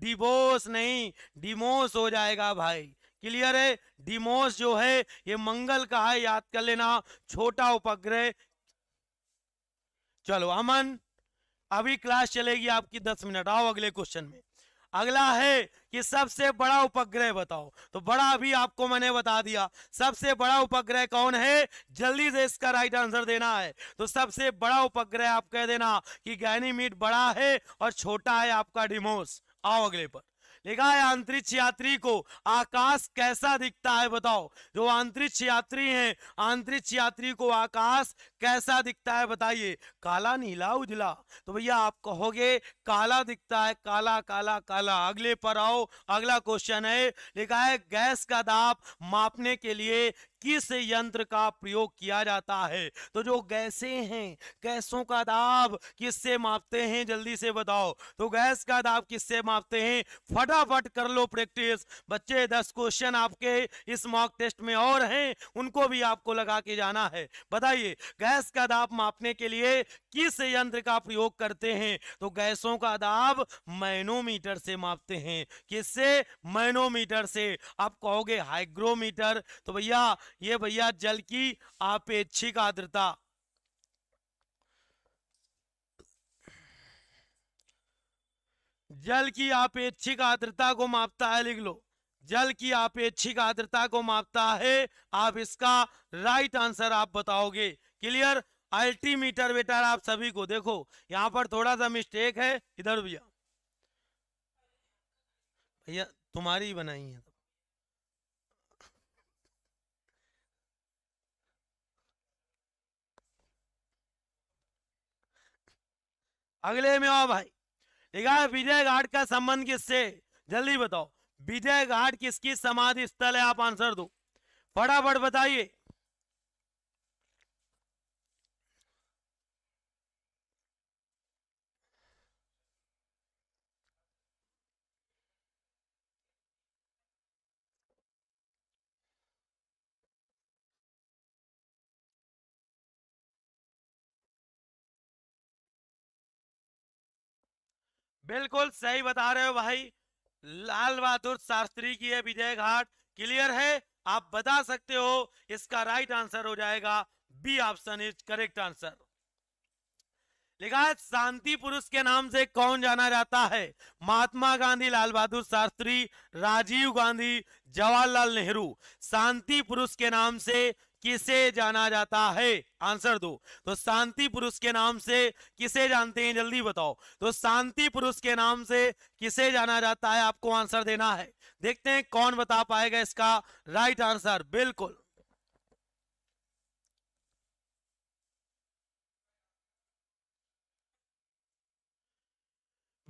डिबोस नहीं डिमोस हो जाएगा भाई क्लियर है डिमोस जो है ये मंगल का है याद कर लेना छोटा उपग्रह चलो अमन अभी क्लास चलेगी आपकी दस मिनट आओ अगले क्वेश्चन में अगला है कि सबसे बड़ा उपग्रह बताओ तो बड़ा अभी आपको मैंने बता दिया सबसे बड़ा उपग्रह कौन है जल्दी से इसका राइट आंसर देना है तो सबसे बड़ा उपग्रह आप कह देना कि गैनीमीट बड़ा है और छोटा है आपका डिमोस आओ अगले पर देखा है अंतरिक्ष यात्री को आकाश कैसा दिखता है बताओ जो अंतरिक्ष यात्री हैं अंतरिक्ष यात्री को आकाश कैसा दिखता है बताइए काला नीला उजला तो भैया आप कहोगे काला दिखता है काला काला काला अगले पर आओ अगला क्वेश्चन है लिखा है गैस का दाब मापने के लिए किस यंत्र का प्रयोग किया जाता है तो जो गैसे हैं गैसों का दाब किससे मापते हैं जल्दी से बताओ तो गैस का दाब किससे मापते हैं फटाफट कर लो प्रैक्टिस बच्चे दस क्वेश्चन आपके इस मॉक टेस्ट में और हैं उनको भी आपको लगा के जाना है बताइए गैस का दाब मापने के लिए किस यंत्र का प्रयोग करते हैं तो गैसों का दाब मैनोमीटर से मापते हैं किससे मैनोमीटर से आप कहोगे हाइग्रोमीटर तो भैया ये भैया जल की आपेक्षिक आर्द्रता जल की आपेक्षिक आर्द्रता को मापता है लिख लो जल की आपेक्षिक आर्द्रता को मापता है आप इसका राइट आंसर आप बताओगे क्लियर अल्टीमीटर बेटा आप सभी को देखो यहां पर थोड़ा सा मिस्टेक है इधर भैया भैया तुम्हारी बनाई है अगले में आओ भाई ठीक विजय घाट का संबंध किससे जल्दी बताओ विजय घाट किसकी समाधि स्थल है आप आंसर दो फटाफट बताइए बिल्कुल सही बता रहे हो भाई लाल बहादुर शास्त्री की है विजय घाट क्लियर है आप बता सकते हो इसका राइट आंसर हो जाएगा B option is correct answer लिखा है शांति पुरुष के नाम से कौन जाना जाता है महात्मा गांधी लाल बहादुर शास्त्री राजीव गांधी जवाहरलाल नेहरू शांति पुरुष के नाम से किसे जाना जाता है आंसर दो तो शांति पुरुष के नाम से किसे जानते हैं जल्दी बताओ तो शांति पुरुष के नाम से किसे जाना जाता है आपको आंसर देना है देखते हैं कौन बता पाएगा इसका राइट आंसर बिल्कुल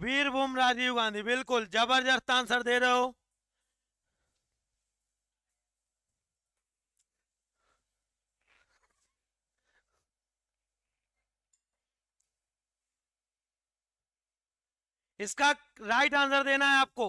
वीरभूम राजीव गांधी बिल्कुल जबरदस्त आंसर दे रहे हो इसका राइट आंसर देना है आपको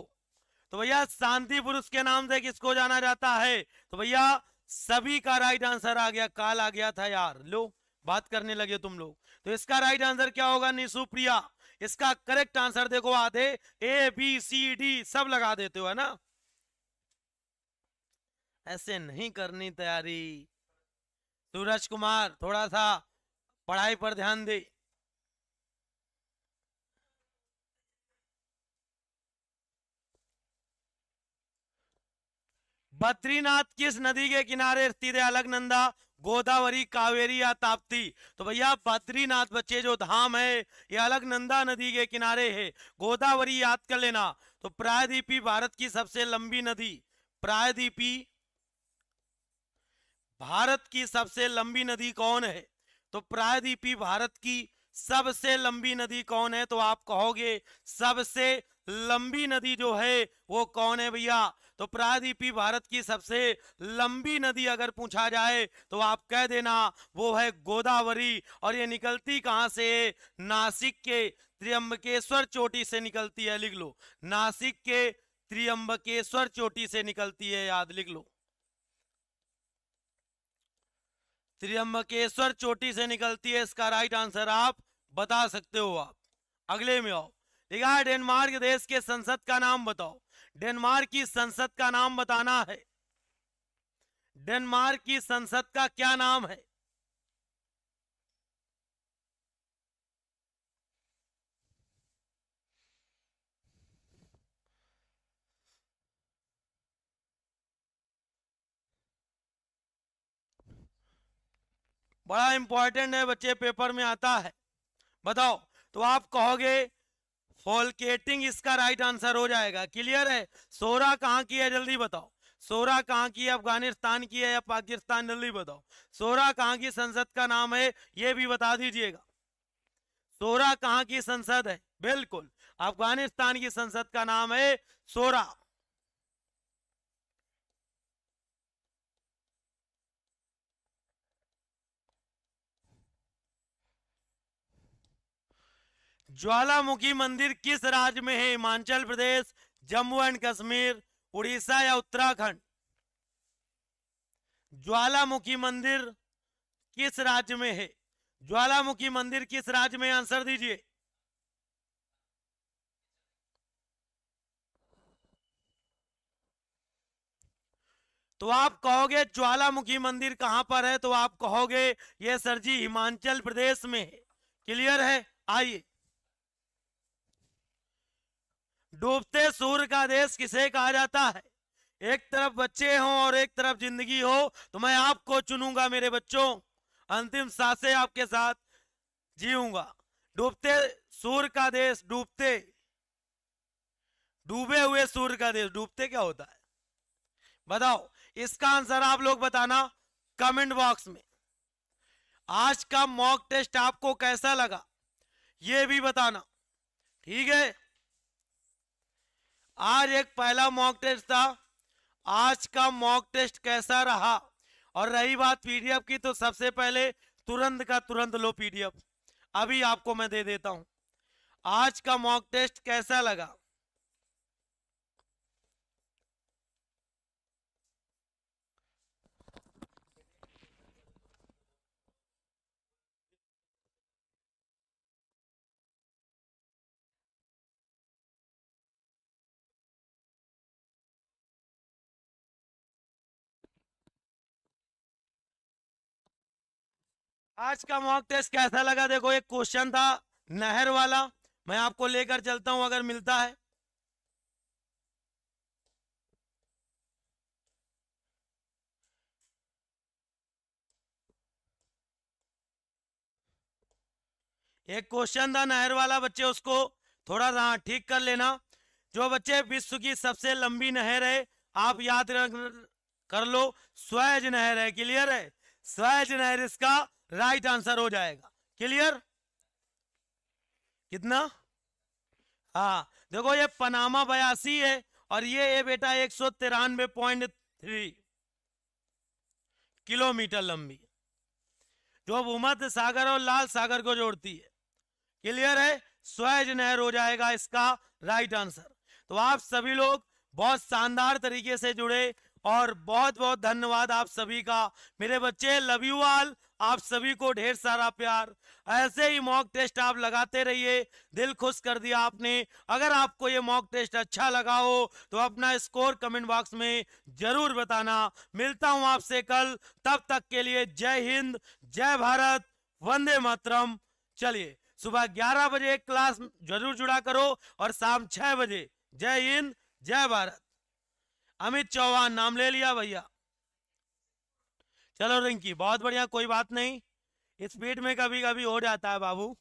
तो भैया शांति पुरुष के नाम से किसको जाना जाता है तो भैया सभी का राइट आंसर आ गया काल आ गया था यार लो बात करने लगे तुम लोग तो इसका राइट आंसर क्या होगा निशुप्रिया इसका करेक्ट आंसर देखो आधे ए बी सी डी सब लगा देते हो है ना ऐसे नहीं करनी तैयारी सूरज कुमार थोड़ा सा पढ़ाई पर ध्यान दे बद्रीनाथ किस नदी के किनारे स्थित है अलगनंदा गोदावरी कावेरी या ताप्ती तो भैया बद्रीनाथ बच्चे जो धाम है ये अलगनंदा नदी के किनारे है गोदावरी याद कर लेना तो प्रायद्वीपी भारत की सबसे लंबी नदी प्रायद्वीपी भारत की सबसे लंबी नदी कौन है तो प्रायद्वीपी भारत की सबसे लंबी नदी कौन है तो आप कहोगे सबसे लंबी नदी जो है वो कौन है भैया तो प्रादीपी भारत की सबसे लंबी नदी अगर पूछा जाए तो आप कह देना वो है गोदावरी और ये निकलती कहाँ से नासिक के त्रियम्बकेश्वर चोटी से निकलती है लिख लो नासिक के त्रियम्बकेश्वर चोटी से निकलती है याद लिख लो त्रियम्बकेश्वर चोटी से निकलती है इसका राइट आंसर आप बता सकते हो आप अगले में आओ ठीक डेनमार्क देश के संसद का नाम बताओ डेनमार्क की संसद का नाम बताना है डेनमार्क की संसद का क्या नाम है बड़ा इंपॉर्टेंट है बच्चे पेपर में आता है बताओ तो आप कहोगे फॉलकेटिंग इसका राइट आंसर हो जाएगा क्लियर है सोरा कहाँ की है जल्दी बताओ सोरा कहाँ की है अफगानिस्तान की है या पाकिस्तान जल्दी बताओ सोरा कहाँ की संसद का नाम है ये भी बता दीजिएगा सोरा कहाँ की संसद है बिल्कुल अफगानिस्तान की संसद का नाम है सोरा ज्वालामुखी मंदिर किस राज्य में है हिमाचल प्रदेश जम्मू एंड कश्मीर उड़ीसा या उत्तराखंड ज्वालामुखी मंदिर किस राज्य में है ज्वालामुखी मंदिर किस राज्य में आंसर दीजिए तो आप कहोगे ज्वालामुखी मंदिर कहां पर है तो आप कहोगे ये सर जी हिमाचल प्रदेश में है क्लियर है आइए डूबते सूर्य का देश किसे कहा जाता है एक तरफ बच्चे हो और एक तरफ जिंदगी हो तो मैं आपको चुनूंगा मेरे बच्चों अंतिम सासे आपके साथ जीऊंगा डूबते सूर्य का देश डूबते डूबे हुए सूर्य का देश डूबते क्या होता है बताओ इसका आंसर आप लोग बताना कमेंट बॉक्स में आज का मॉक टेस्ट आपको कैसा लगा ये भी बताना ठीक है आज एक पहला मॉक टेस्ट था आज का मॉक टेस्ट कैसा रहा और रही बात पीडीएफ की तो सबसे पहले तुरंत का तुरंत लो पीडीएफ अभी आपको मैं दे देता हूं आज का मॉक टेस्ट कैसा लगा आज का मॉक टेस्ट कैसा लगा देखो एक क्वेश्चन था नहर वाला मैं आपको लेकर चलता हूं अगर मिलता है एक क्वेश्चन था नहर वाला बच्चे उसको थोड़ा सा ठीक कर लेना जो बच्चे विश्व की सबसे लंबी नहर है आप याद कर लो स्वैज नहर है क्लियर है स्वैज नहर इसका राइट आंसर हो जाएगा क्लियर कितना हा देखो ये पनामा बयासी है और ये है बेटा एक सौ तिरानवे पॉइंट थ्री किलोमीटर लंबी जो भूमध्य सागर और लाल सागर को जोड़ती है क्लियर है स्वेज नहर हो जाएगा इसका राइट आंसर तो आप सभी लोग बहुत शानदार तरीके से जुड़े और बहुत बहुत धन्यवाद आप सभी का मेरे बच्चे लव यू ऑल आप सभी को ढेर सारा प्यार ऐसे ही मॉक टेस्ट आप लगाते रहिए दिल खुश कर दिया आपने अगर आपको ये मॉक टेस्ट अच्छा लगा हो तो अपना स्कोर कमेंट बॉक्स में जरूर बताना मिलता हूं आपसे कल तब तक के लिए जय हिंद जय भारत वंदे मातरम चलिए सुबह ग्यारह बजे क्लास जरूर जुड़ा करो और शाम छह बजे जय हिंद जय भारत अमित चौहान नाम ले लिया भैया चलो रिंकी बहुत बढ़िया कोई बात नहीं स्पीड में कभी कभी हो जाता है बाबू